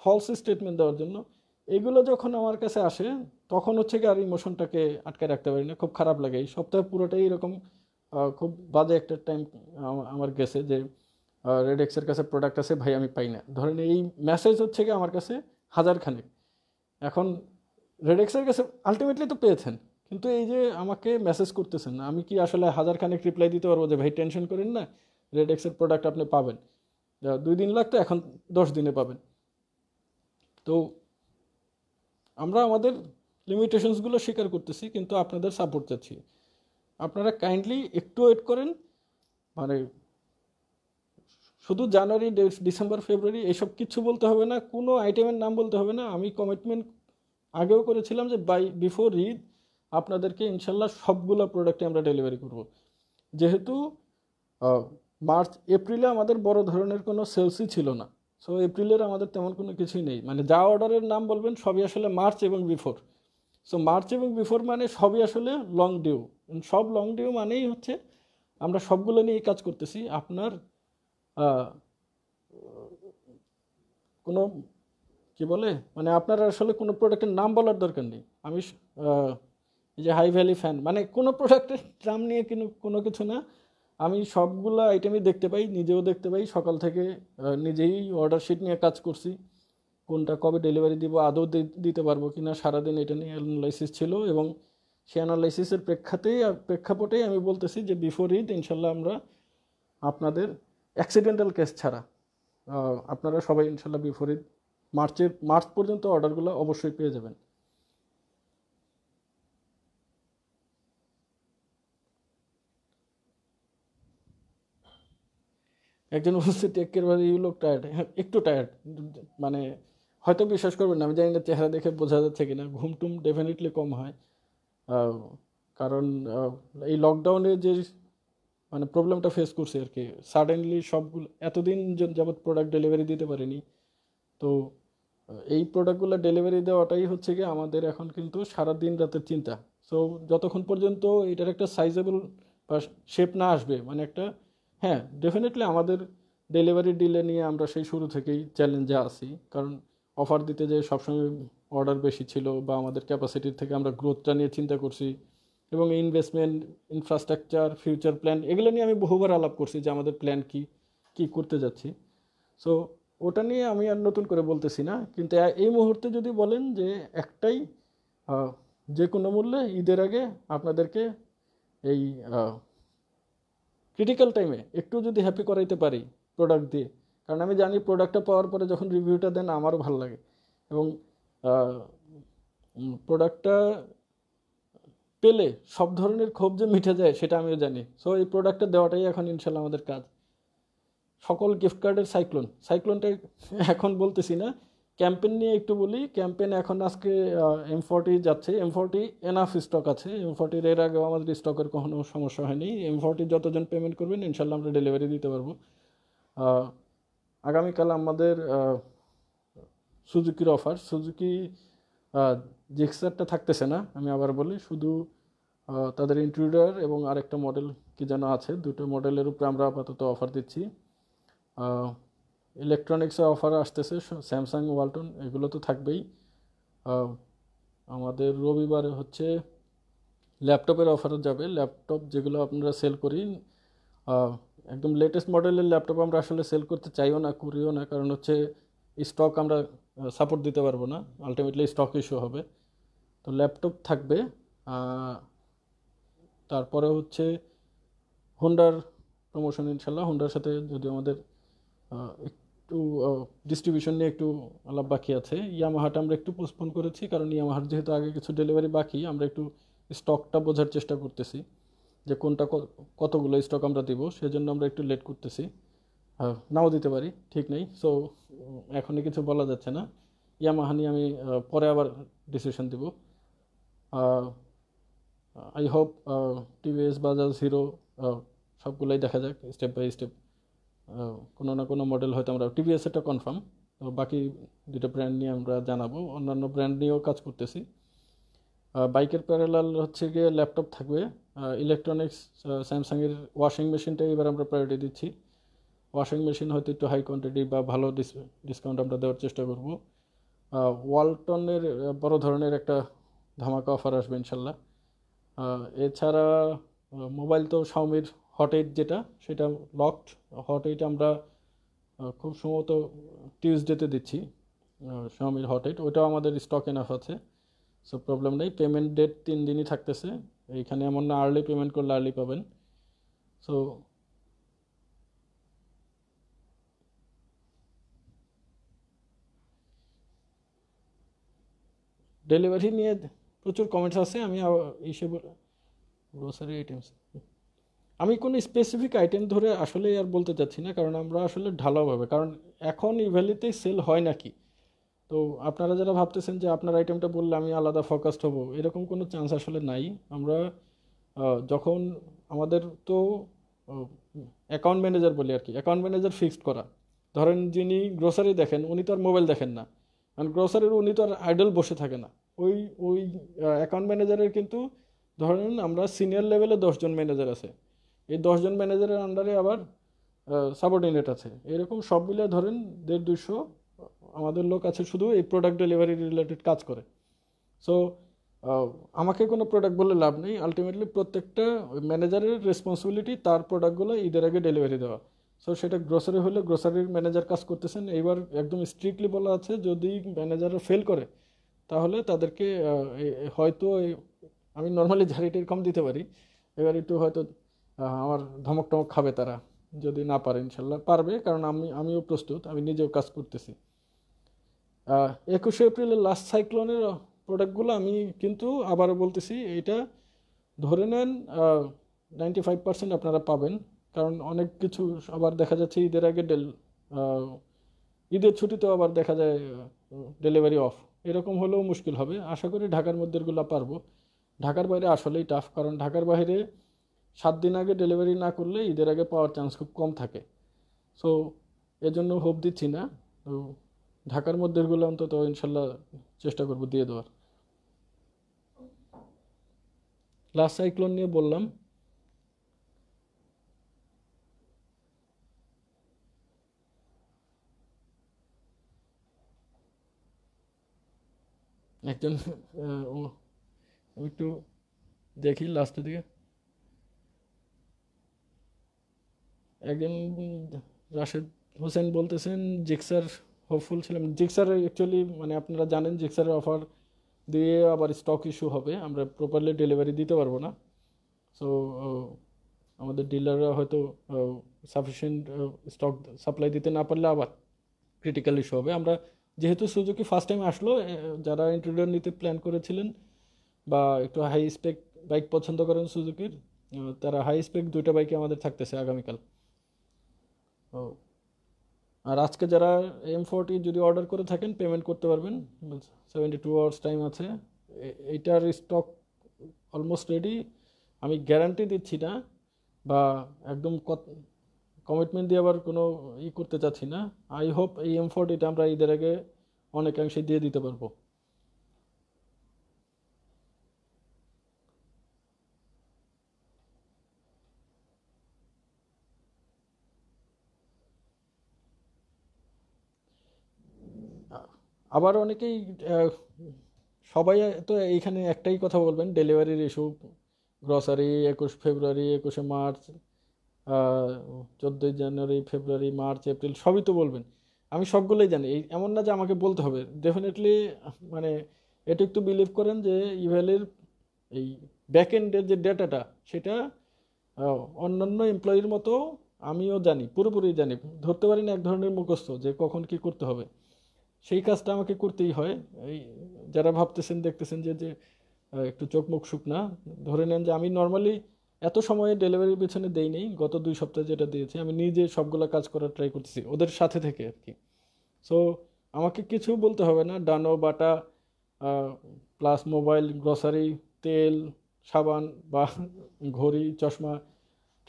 ফলস স্টেটমেন্ট দেওয়ার জন্য এগুলো যখন আমার কাছে আসে তখন হচ্ছে কি আর ইমোশনটাকে আটকে রাখতে পারি না খুব খারাপ লাগে এই সপ্তাহে পুরোটাই এরকম খুব বাজে একটা টাইম আমার গেছে যে রেড এক্সের কাছে প্রোডাক্ট আছে ভাই আমি পাই না ধরেন এই মেসেজ হচ্ছে কি আমার কাছে হাজার খানেক এখন রেড এক্সের কাছে আলটিমেটলি তো পেয়েছেন কিন্তু এই যে আমাকে মেসেজ করতেছেন আমি কি আসলে হাজার খানেক রিপ্লাই দিতে পারবো যে ভাই টেনশন করেন না রেড এক্সের প্রোডাক্ট আপনি পাবেন দুই দিন লাগতো এখন দশ দিনে পাবেন তো আমরা আমাদের লিমিটেশনসগুলো স্বীকার করতেছি কিন্তু আপনাদের সাপোর্ট চাচ্ছি আপনারা কাইন্ডলি একটু ওয়েট করেন মানে শুধু জানুয়ারি ডিসেম্বর ফেব্রুয়ারি এসব কিছু বলতে হবে না কোনো আইটেমের নাম বলতে হবে না আমি কমিটমেন্ট আগেও করেছিলাম যে বাই বিফোর ঈদ আপনাদেরকে ইনশাল্লাহ সবগুলো প্রোডাক্টে আমরা ডেলিভারি করব যেহেতু মার্চ এপ্রিলে আমাদের বড় ধরনের কোনো সেলসই ছিল না সো এপ্রিলের আমাদের তেমন কোনো কিছুই নেই মানে যা অর্ডারের নাম বলবেন সবই আসলে মার্চ এবং বিফোর সো মার্চ এবং বিফোর মানে সবই আসলে লং ডিউ সব লং ডিউ মানেই হচ্ছে আমরা সবগুলো নিয়ে কাজ করতেছি আপনার কোনো কি বলে মানে আপনার আসলে কোনো প্রোডাক্টের নাম বলার দরকার নেই আমি এই যে হাই ভ্যালি ফ্যান মানে কোনো প্রোডাক্টের নাম নিয়ে কিন্তু কোনো কিছু না আমি সবগুলো আইটেমই দেখতে পাই নিজেও দেখতে পাই সকাল থেকে নিজেই অর্ডার শিট নিয়ে কাজ করছি কোনটা কবে ডেলিভারি দিব আদৌ দিতে পারবো কি না সারাদিন এটা নিয়ে অ্যানালাইসিস ছিল এবং সেই অ্যানালাইসিসের প্রেক্ষাতেই প্রেক্ষাপটেই আমি বলতেছি যে বিফোর ঈদ ইনশাল্লাহ আমরা আপনাদের অ্যাক্সিডেন্টাল কেস ছাড়া আপনারা সবাই ইনশাল্লাহ বিপরীত মার্চের মার্চ পর্যন্ত অর্ডারগুলো অবশ্যই পেয়ে যাবেন একজন বলছে টেক কেয়ার ভাই ইউ লোক টায়ার্ড একটু টায়ার্ড মানে হয়তো বিশ্বাস করবেন না আমি জানি না চেহারা দেখে বোঝা যাচ্ছে কিনা ঘুম টুম ডেফিনেটলি কম হয় কারণ এই লকডাউনে যে মানে প্রবলেমটা ফেস করছি আর কি সাডেনলি সবগুলো এতদিন যাবৎ প্রোডাক্ট ডেলিভারি দিতে পারিনি তো এই প্রোডাক্টগুলো ডেলিভারি দেওয়াটাই হচ্ছে কি আমাদের এখন কিন্তু সারা দিন রাতের চিন্তা সো যতক্ষণ পর্যন্ত এটার একটা সাইজেবল বা শেপ না আসবে মানে একটা হ্যাঁ ডেফিনেটলি আমাদের ডেলিভারি ডিলে নিয়ে আমরা সেই শুরু থেকেই চ্যালেঞ্জে আসি কারণ অফার দিতে যে সবসময় অর্ডার বেশি ছিল বা আমাদের ক্যাপাসিটির থেকে আমরা গ্রোথটা নিয়ে চিন্তা করছি এবং ইনভেস্টমেন্ট ইনফ্রাস্ট্রাকচার ফিউচার প্ল্যান এগুলো নিয়ে আমি বহুবার আলাপ করছি যে আমাদের প্ল্যান কি কি করতে যাচ্ছি সো ওটা নিয়ে আমি আর নতুন করে বলতেছি না কিন্তু এই মুহূর্তে যদি বলেন যে একটাই যে কোনো মূল্যে ঈদের আগে আপনাদেরকে এই ক্রিটিক্যাল টাইমে একটু যদি হ্যাপি করাইতে পারি প্রোডাক্ট দিয়ে কারণ আমি জানি প্রোডাক্টটা পাওয়ার পরে যখন রিভিউটা দেন আমারও ভালো লাগে এবং প্রোডাক্টটা পেলে সব ধরনের ক্ষোভ যে মিটে যায় সেটা আমিও জানি সো এই প্রোডাক্টটা দেওয়াটাই এখন ইনশাল্লাহ আমাদের কাজ সকল গিফট কার্ডের সাইক্লোন সাইক্লোনটা এখন বলতেছি না ক্যাম্পেন নিয়ে একটু বলি ক্যাম্পেন এখন আজকে এম ফর্টি যাচ্ছে এম ফর্টি এনাফ স্টক আছে এম ফর্টির এর আগেও আমাদের স্টকের কখনো সমস্যা হয়নি এম ফর্টি যতজন পেমেন্ট করবেন ইনশাল্লাহ আমরা ডেলিভারি দিতে পারবো আগামীকাল আমাদের সুজুকির অফার সুজুকি জেক্সারটা থাকতেছে না আমি আবার বলি শুধু তাদের ইন্ট্রুডার এবং আরেকটা মডেল কি যেন আছে দুটো মডেলের উপরে আমরা আপাতত অফার দিচ্ছি ইলেকট্রনিক্সে অফার আসতেছে স্যামসাং ওয়ালটন এগুলো তো থাকবেই আমাদের রবিবারে হচ্ছে ল্যাপটপের অফার যাবে ল্যাপটপ যেগুলো আপনারা সেল করি একদম লেটেস্ট মডেলের ল্যাপটপ আমরা আসলে সেল করতে চাইও না করিও না কারণ হচ্ছে স্টক আমরা সাপোর্ট দিতে পারবো না আলটিমেটলি স্টক ইস্যু হবে তো ল্যাপটপ থাকবে তারপরে হচ্ছে হোন্ডার প্রমোশন ইনশাল্লাহ হোন্ডার সাথে যদি আমাদের একটু ডিস্ট্রিবিউশন নিয়ে একটু আলাপ বাকি আছে ইয়ামাহাটা আমরা একটু পোস্টপোন করেছি কারণ ইয়ামাহার যেহেতু আগে কিছু ডেলিভারি বাকি আমরা একটু স্টকটা বোঝার চেষ্টা করতেছি যে কোনটা কতগুলো স্টক আমরা দিব সেজন্য আমরা একটু লেট করতেছি নাও দিতে পারি ঠিক নেই সো এখনই কিছু বলা যাচ্ছে না ইয়ামাহানি আমি পরে আবার ডিসিশন দেব আই হোপ টিভিএস বাজাজ হিরো সবগুলোই দেখা যাক স্টেপ বাই স্টেপ কোনো না কোনো মডেল হয়তো আমরা টিভিএস এটা কনফার্ম তো বাকি দুটো ব্র্যান্ড নিয়ে আমরা জানাবো অন্যান্য ব্র্যান্ড নিয়েও কাজ করতেছি বাইকের প্যারালাল হচ্ছে গিয়ে ল্যাপটপ থাকবে ইলেকট্রনিক্স স্যামসাংয়ের ওয়াশিং মেশিনটা এবার আমরা প্রায়োরিটি দিচ্ছি ওয়াশিং মেশিন হয়তো একটু হাই কোয়ান্টিটি বা ভালো ডিসকাউন্ট আমরা দেওয়ার চেষ্টা করব ওয়ালটনের বড় ধরনের একটা ধামাকা অফার আসবে ইনশাল্লাহ এছাড়া মোবাইল তো সাউমির হট এইট যেটা সেটা লকড হট এইট আমরা খুব সম্ভবত টিউসডেতে দিচ্ছি সাউমির হট এইট ওইটাও আমাদের স্টক এনাফ আছে সো প্রবলেম নেই পেমেন্ট ডেট তিন দিনই থাকতেছে এইখানে এমন না আর্লি পেমেন্ট করলে আর্লি পাবেন সো ডেলিভারি নিয়ে প্রচুর কমেন্টস আছে আমি এসে গ্রোসারি আইটেমস আমি কোনো স্পেসিফিক আইটেম ধরে আসলে আর বলতে চাচ্ছি না কারণ আমরা আসলে ঢালাওভাবে কারণ এখন ইভ্যালিতেই সেল হয় নাকি তো আপনারা যারা ভাবতেছেন যে আপনার আইটেমটা বললে আমি আলাদা ফোকাসড হব এরকম কোনো চান্স আসলে নাই আমরা যখন আমাদের তো অ্যাকাউন্ট ম্যানেজার বলি আর কি অ্যাকাউন্ট ম্যানেজার ফিক্সড করা ধরেন যিনি গ্রোসারি দেখেন উনি তো আর মোবাইল দেখেন না কারণ গ্রসারির উনি তো আর আইডল বসে থাকে না ওই ওই অ্যাকাউন্ট ম্যানেজারের কিন্তু ধরেন আমরা সিনিয়র লেভেলে দশজন ম্যানেজার আছে এই দশজন ম্যানেজারের আন্ডারে আবার সাবঅর্ডিনেট আছে এরকম সব মিলে ধরেন দেড় দুশো আমাদের লোক আছে শুধু এই প্রোডাক্ট ডেলিভারি রিলেটেড কাজ করে সো আমাকে কোনো প্রোডাক্ট বলে লাভ নেই আলটিমেটলি প্রত্যেকটা ম্যানেজারের রেসপন্সিবিলিটি তার প্রোডাক্টগুলো ঈদের আগে ডেলিভারি দেওয়া সো সেটা গ্রোসারি হলে গ্রোসারির ম্যানেজার কাজ করতেছেন এইবার একদম স্ট্রিক্টলি বলা আছে যদি ম্যানেজাররা ফেল করে তাহলে তাদেরকে হয়তো আমি নর্মালি ঝাড়িটি কম দিতে পারি এবার একটু হয়তো আমার ধমক টমক খাবে তারা যদি না পারে ইনশাল্লাহ পারবে কারণ আমি আমিও প্রস্তুত আমি নিজেও কাজ করতেছি একুশে এপ্রিলের লাস্ট সাইক্লোনের প্রোডাক্টগুলো আমি কিন্তু আবারও বলতেছি এটা ধরে নেন নাইনটি ফাইভ পার্সেন্ট আপনারা পাবেন কারণ অনেক কিছু আবার দেখা যাচ্ছে ঈদের আগে ডেল ঈদের ছুটিতেও আবার দেখা যায় ডেলিভারি অফ এরকম হলেও মুশকিল হবে আশা করি ঢাকার মধ্যেগুলো পারব পারবো ঢাকার বাইরে আসলেই টাফ কারণ ঢাকার বাইরে সাত দিন আগে ডেলিভারি না করলে ঈদের আগে পাওয়ার চান্স খুব কম থাকে সো এজন্য হোপ দিচ্ছি না তো ঢাকার মধ্যেগুলো অন্তত ইনশাল্লাহ চেষ্টা করব দিয়ে দেওয়ার লাস্ট সাইক্লোন নিয়ে বললাম একজন ও একটু দেখি লাস্টের দিকে একজন রাশেদ হোসেন বলতেছেন জিক্সার হোপফুল ছিলাম জিক্সার অ্যাকচুয়ালি মানে আপনারা জানেন জিক্সারের অফার দিয়ে আবার স্টক ইস্যু হবে আমরা প্রপারলি ডেলিভারি দিতে পারবো না সো আমাদের ডিলাররা হয়তো সাফিসিয়েন্ট স্টক সাপ্লাই দিতে না পারলে আবার ক্রিটিক্যাল ইস্যু হবে আমরা যেহেতু সুজুকি ফার্স্ট টাইম আসলো যারা ইন্টারভিউ নিতে প্ল্যান করেছিলেন বা একটু হাই স্পেক বাইক পছন্দ করেন সুজুকির তারা হাই স্পেক দুইটা বাইকে আমাদের থাকতেছে আগামীকাল ও আর আজকে যারা এম ফোরটি যদি অর্ডার করে থাকেন পেমেন্ট করতে পারবেন সেভেন্টি টু আওয়ার্স টাইম আছে এইটার স্টক অলমোস্ট রেডি আমি গ্যারান্টি দিচ্ছি না বা একদম কত কমিটমেন্ট দিয়ে আবার কোনো ই করতে চাচ্ছি না আই হোপ এই এম এটা আমরা ঈদের আগে অনেকাংশে দিয়ে দিতে পারবো আবার অনেকেই সবাই তো এইখানে একটাই কথা বলবেন ডেলিভারির ইস্যু গ্রসারি একুশ ফেব্রুয়ারি একুশে মার্চ চোদ্দোই জানুয়ারি ফেব্রুয়ারি মার্চ এপ্রিল সবই তো বলবেন আমি সবগুলোই জানি এই এমন না যে আমাকে বলতে হবে ডেফিনেটলি মানে এটা একটু বিলিভ করেন যে ইভেলের এই ব্যাক এন্ডের যে ডেটাটা সেটা অন্যান্য এমপ্লয়ির মতো আমিও জানি পুরোপুরি জানি ধরতে পারি না এক ধরনের মুখস্থ যে কখন কি করতে হবে সেই কাজটা আমাকে করতেই হয় এই যারা ভাবতেছেন দেখতেছেন যে যে একটু চোখ মুখ শুকনা ধরে নেন যে আমি নর্মালি এত সময়ে ডেলিভারির পেছনে দেই নেই গত দুই সপ্তাহে যেটা দিয়েছি আমি নিজে সবগুলো কাজ করার ট্রাই করতেছি ওদের সাথে থেকে আর কি সো আমাকে কিছু বলতে হবে না Dano Bata plus mobile grocery তেল সাবান বা ঘড়ি চশমা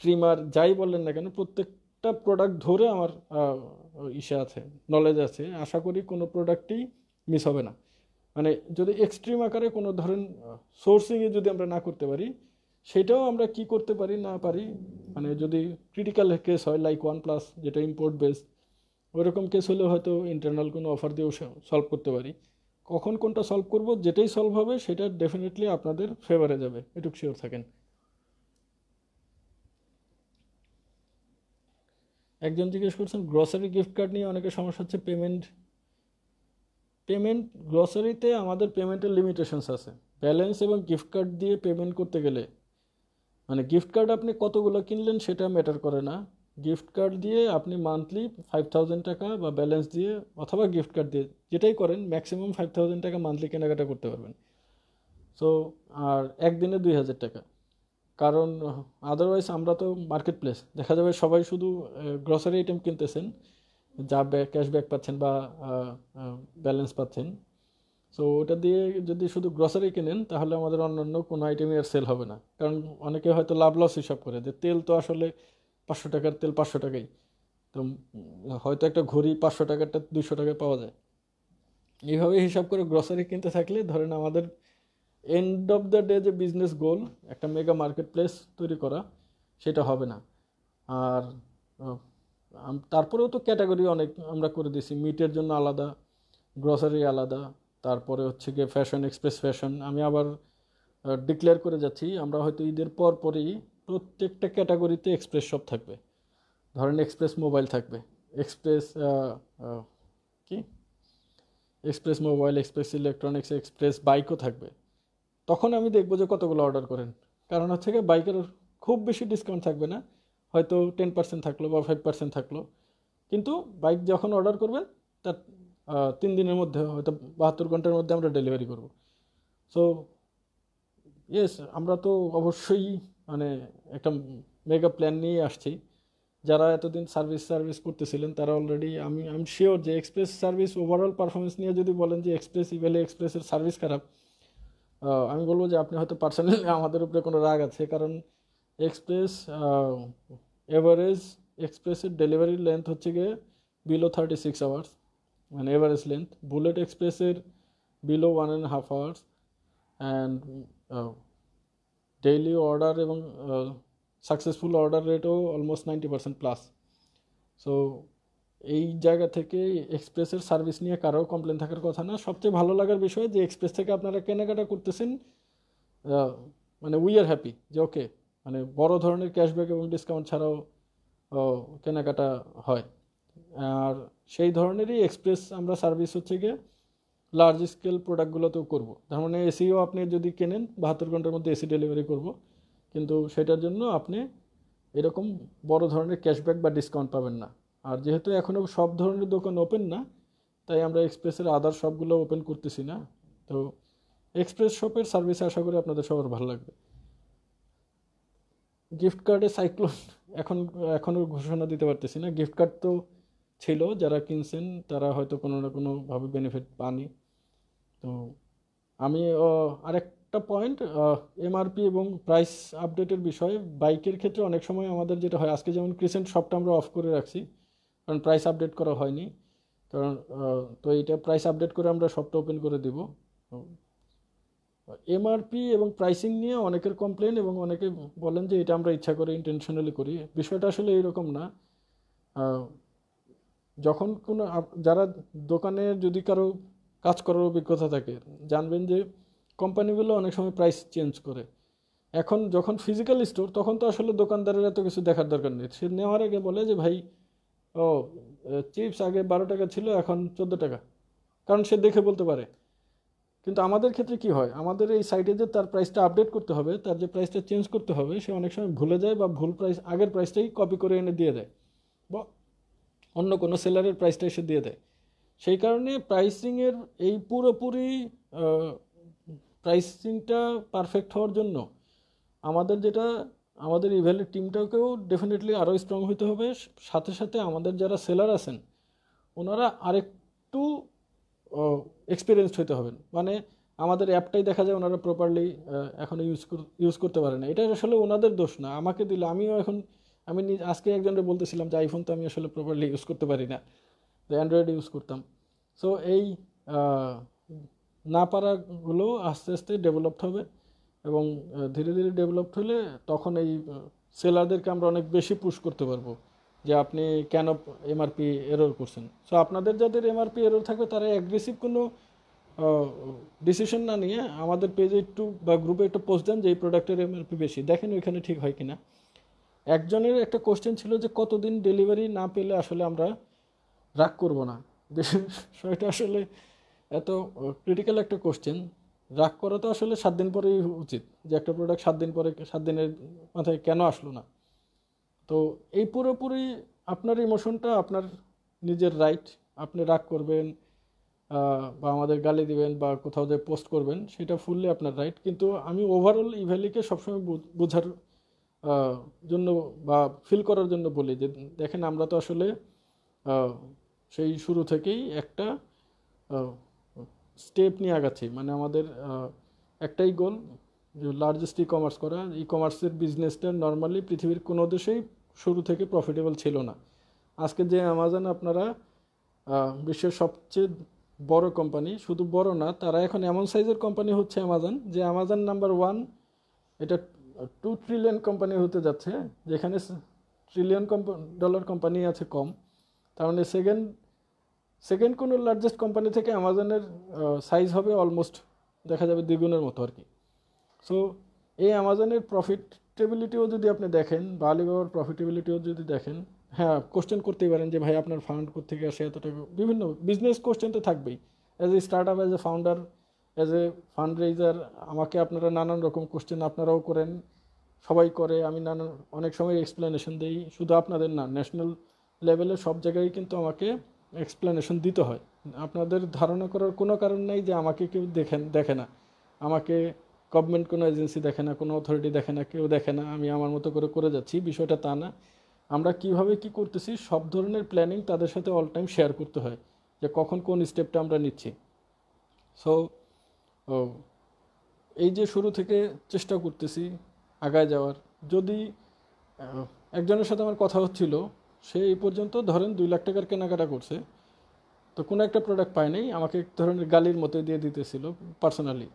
ট্রিমার যাই বললেন না কেন প্রত্যেকটা প্রোডাক্ট ধরে আমার ইসে আছে নলেজ আছে আশা করি কোনো প্রোডাক্টই মিস হবে না মানে যদি এক্সট্রিম আকারে কোনো ধরেন সোর্সিংয়ে যদি আমরা না করতে পারি সেটাও আমরা কি করতে পারি না পারি মানে যদি ক্রিটিক্যাল কেস হয় লাইক ওয়ান প্লাস যেটা ইম্পোর্ট বেসড ওইরকম কেস হলে হয়তো ইন্টারনাল কোনো অফার দিয়েও সলভ করতে পারি কখন কোনটা সলভ করব যেটাই সলভ হবে সেটা ডেফিনেটলি আপনাদের ফেভারে যাবে এটুক শিওর থাকেন একজন জিজ্ঞেস করছেন গ্রসারি গিফট কার্ড নিয়ে অনেকের সমস্যা হচ্ছে পেমেন্ট পেমেন্ট গ্রসারিতে আমাদের পেমেন্টের লিমিটেশনস আছে ব্যালেন্স এবং গিফট কার্ড দিয়ে পেমেন্ট করতে গেলে মানে গিফট কার্ড আপনি কতগুলো কিনলেন সেটা ম্যাটার করে না গিফট কার্ড দিয়ে আপনি মান্থলি ফাইভ থাউজেন্ড টাকা বা ব্যালেন্স দিয়ে অথবা গিফট কার্ড দিয়ে যেটাই করেন ম্যাক্সিমাম ফাইভ থাউজেন্ড টাকা মান্থলি কেনাকাটা করতে পারবেন সো আর একদিনে দুই হাজার টাকা কারণ আদারওয়াইজ আমরা তো মার্কেট প্লেস দেখা যাবে সবাই শুধু গ্রসারি আইটেম কিনতেছেন যা ক্যাশব্যাক পাচ্ছেন বা ব্যালেন্স পাচ্ছেন সো ওটা দিয়ে যদি শুধু গ্রসারি কিনেন তাহলে আমাদের অন্যান্য কোনো আইটেমই আর সেল হবে না কারণ অনেকে হয়তো লাভ লস হিসাব করে যে তেল তো আসলে পাঁচশো টাকার তেল পাঁচশো টাকাই তো হয়তো একটা ঘড়ি পাঁচশো টাকারটা দুশো টাকায় পাওয়া যায় এইভাবে হিসাব করে গ্রসারি কিনতে থাকলে ধরেন আমাদের এন্ড অফ দ্য ডে যে বিজনেস গোল একটা মেগা মার্কেট প্লেস তৈরি করা সেটা হবে না আর তারপরেও তো ক্যাটাগরি অনেক আমরা করে দিছি মিটের জন্য আলাদা গ্রসারি আলাদা তারপরে হচ্ছে গিয়ে ফ্যাশন এক্সপ্রেস ফ্যাশন আমি আবার ডিক্লেয়ার করে যাচ্ছি আমরা হয়তো ঈদের পর পরেই প্রত্যেকটা ক্যাটাগরিতে এক্সপ্রেস সব থাকবে ধরেন এক্সপ্রেস মোবাইল থাকবে এক্সপ্রেস কি express mobile express electronics express বাইকও থাকবে তখন আমি দেখবো যে কতগুলো অর্ডার করেন কারণ হচ্ছে গিয়ে বাইকের খুব বেশি ডিসকাউন্ট থাকবে না হয়তো টেন পার্সেন্ট থাকলো বা ফাইভ পার্সেন্ট থাকলো কিন্তু বাইক যখন অর্ডার করবেন তার তিন দিনের মধ্যে হয়তো বাহাত্তর ঘন্টার মধ্যে আমরা ডেলিভারি করব সো ইয়েস আমরা তো অবশ্যই মানে একটা মেগা প্ল্যান নিয়ে আসছি যারা এতদিন সার্ভিস সার্ভিস করতেছিলেন তারা অলরেডি আমি আমি শিওর যে এক্সপ্রেস সার্ভিস ওভারঅল পারফরমেন্স নিয়ে যদি বলেন যে এক্সপ্রেস ইভেলে এক্সপ্রেসের সার্ভিস খারাপ আমি বলবো যে আপনি হয়তো পার্সোনালি আমাদের উপরে কোনো রাগ আছে কারণ এক্সপ্রেস এভারেজ এক্সপ্রেসের ডেলিভারি লেন্থ হচ্ছে গিয়ে বিলো থার্টি সিক্স আওয়ার্স মানে এভারেজ লেন্থ বুলেট এক্সপ্রেসের below one and half hours and daily order এবং সাকসেসফুল অর্ডার রেটও almost ninety percent plus so এই জায়গা থেকে এক্সপ্রেসের সার্ভিস নিয়ে কারো কমপ্লেন থাকার কথা না সবচেয়ে ভালো লাগার বিষয় যে এক্সপ্রেস থেকে আপনারা কেনাকাটা করতেছেন uh, মানে উই আর হ্যাপি যে ওকে মানে বড় ধরনের ক্যাশব্যাক এবং ডিসকাউন্ট ছাড়াও uh, কেনাকাটা হয় আর সেই ধরনেরই এক্সপ্রেস আমরা সার্ভিস হচ্ছে গিয়ে লার্জ স্কেল প্রোডাক্টগুলোতেও করবো তার মানে এসিও আপনি যদি কেনেন বাহাত্তর ঘন্টার মধ্যে এসি ডেলিভারি করব কিন্তু সেটার জন্য আপনি এরকম বড় ধরনের ক্যাশব্যাক বা ডিসকাউন্ট পাবেন না আর যেহেতু এখনও সব ধরনের দোকান ওপেন না তাই আমরা এক্সপ্রেসের আদার সবগুলো ওপেন করতেছি না তো এক্সপ্রেস শপের সার্ভিস আশা করি আপনাদের সবার ভালো লাগবে গিফট কার্ডে সাইক্লোন এখন এখনও ঘোষণা দিতে পারতেছি না গিফট কার্ড তো ছিল যারা কিনছেন তারা হয়তো কোনো না কোনোভাবে বেনিফিট পানি তো আমি আরেকটা পয়েন্ট এমআরপি এবং প্রাইস আপডেটের বিষয়ে বাইকের ক্ষেত্রে অনেক সময় আমাদের যেটা হয় আজকে যেমন ক্রিসেন্ট শপটা আমরা অফ করে রাখছি কারণ প্রাইস আপডেট করা হয়নি কারণ তো এটা প্রাইস আপডেট করে আমরা শপটা ওপেন করে দিব এমআরপি এবং প্রাইসিং নিয়ে অনেকের কমপ্লেন এবং অনেকে বলেন যে এটা আমরা ইচ্ছা করে ইন্টেনশনালি করি বিষয়টা আসলে এরকম না যখন কোনো যারা দোকানে যদি কারো কাজ করার অভিজ্ঞতা থাকে জানবেন যে কোম্পানিগুলো অনেক সময় প্রাইস চেঞ্জ করে এখন যখন ফিজিক্যাল স্টোর তখন তো আসলে দোকানদারের এত কিছু দেখার দরকার নেই সে নেওয়ার আগে বলে যে ভাই ও চিপস আগে বারো টাকা ছিল এখন চোদ্দো টাকা কারণ সে দেখে বলতে পারে কিন্তু আমাদের ক্ষেত্রে কি হয় আমাদের এই সাইটে যে তার প্রাইসটা আপডেট করতে হবে তার যে প্রাইসটা চেঞ্জ করতে হবে সে অনেক সময় ভুলে যায় বা ভুল প্রাইস আগের প্রাইসটাই কপি করে এনে দিয়ে দেয় বা অন্য কোনো সেলারের প্রাইসটা এসে দিয়ে দেয় সেই কারণে প্রাইসিংয়ের এই পুরোপুরি প্রাইসিংটা পারফেক্ট হওয়ার জন্য আমাদের যেটা আমাদের ইভ্যালের টিমটাকেও ডেফিনেটলি আরও স্ট্রং হতে হবে সাথে সাথে আমাদের যারা সেলার আছেন ওনারা আরেকটু এক্সপিরিয়েন্সড হতে হবেন মানে আমাদের অ্যাপটাই দেখা যায় ওনারা প্রপারলি এখনও ইউজ ইউজ করতে পারে না এটা আসলে ওনাদের দোষ না আমাকে দিলে আমিও এখন আমি আজকে একজনকে বলতেছিলাম যে আইফোন তো আমি আসলে প্রপারলি ইউজ করতে পারি না তো অ্যান্ড্রয়েড ইউজ করতাম সো এই না পারাগুলো আস্তে আস্তে ডেভেলপড হবে এবং ধীরে ধীরে ডেভেলপড হলে তখন এই সেলারদেরকে আমরা অনেক বেশি পুশ করতে পারবো যে আপনি কেন এমআরপি এরর করছেন সো আপনাদের যাদের এমআরপি এরর থাকবে তারা অ্যাগ্রেসিভ কোনো ডিসিশন না নিয়ে আমাদের পেজে একটু বা গ্রুপে একটু পোস্ট দেন যে এই প্রোডাক্টের এমআরপি বেশি দেখেন ওইখানে ঠিক হয় কিনা একজনের একটা কোশ্চেন ছিল যে কতদিন ডেলিভারি না পেলে আসলে আমরা রাগ করব না সেটা আসলে এত ক্রিটিক্যাল একটা কোশ্চেন রাগ করা তো আসলে সাত দিন পরেই উচিত যে একটা প্রোডাক্ট সাত দিন পরে সাত দিনের মাথায় কেন আসলো না তো এই পুরোপুরি আপনার ইমোশনটা আপনার নিজের রাইট আপনি রাগ করবেন বা আমাদের গালি দিবেন বা কোথাও যে পোস্ট করবেন সেটা ফুললে আপনার রাইট কিন্তু আমি ওভারঅল ইভ্যালিকে সবসময় বোঝার জন্য বা ফিল করার জন্য বলি যে দেখেন আমরা তো আসলে সেই শুরু থেকেই একটা স্টেপ নিয়ে আগাচ্ছি মানে আমাদের একটাই গোল লার্জেস্ট ই কমার্স করা ই কমার্সের বিজনেসটা নর্মালি পৃথিবীর কোনো দেশেই শুরু থেকে প্রফিটেবল ছিল না আজকে যে অ্যামাজন আপনারা বিশ্বের সবচেয়ে বড় কোম্পানি শুধু বড় না তারা এখন এমন সাইজের কোম্পানি হচ্ছে অ্যামাজন যে অ্যামাজন নাম্বার ওয়ান এটা টু ট্রিলিয়ন কোম্পানি হতে যাচ্ছে যেখানে ট্রিলিয়ন ডলার কোম্পানি আছে কম তার মানে সেকেন্ড সেকেন্ড কোনো লার্জেস্ট কোম্পানি থেকে অ্যামাজনের সাইজ হবে অলমোস্ট দেখা যাবে দ্বিগুণের মতো আর কি সো এই অ্যামাজনের প্রফিটেবিলিটিও যদি আপনি দেখেন বা আলিবাবার প্রফিটেবিলিটিও যদি দেখেন হ্যাঁ কোশ্চেন করতেই পারেন যে ভাই আপনার ফান্ড থেকে আসে এত টাকা বিভিন্ন বিজনেস কোশ্চেন তো থাকবেই as a start up as a founder as a fund আমাকে আপনারা নানান রকম কোশ্চেন আপনারাও করেন সবাই করে আমি নানান অনেক সময় এক্সপ্লেনেশন দিই শুধু আপনাদের না ন্যাশনাল লেভেলে সব জায়গায় কিন্তু আমাকে এক্সপ্লেনেশন দিতে হয় আপনাদের ধারণা করার কোনো কারণ নাই যে আমাকে কেউ দেখেন দেখে না আমাকে গভর্নমেন্ট কোনো এজেন্সি দেখে না কোনো অথরিটি দেখে না কেউ দেখে না আমি আমার মতো করে করে যাচ্ছি বিষয়টা তা না আমরা কিভাবে কি করতেছি সব ধরনের প্ল্যানিং তাদের সাথে অল টাইম শেয়ার করতে হয় যে কখন কোন স্টেপটা আমরা নিচ্ছি সো ও এই যে শুরু থেকে চেষ্টা করতেছি আগায় যাওয়ার যদি একজনের সাথে আমার কথা হচ্ছিল সে এই পর্যন্ত ধরেন দুই লাখ টাকার কেনাকাটা করছে তো কোনো একটা প্রোডাক্ট নাই আমাকে এক ধরনের গালির মতো দিয়ে দিতেছিল পার্সোনালি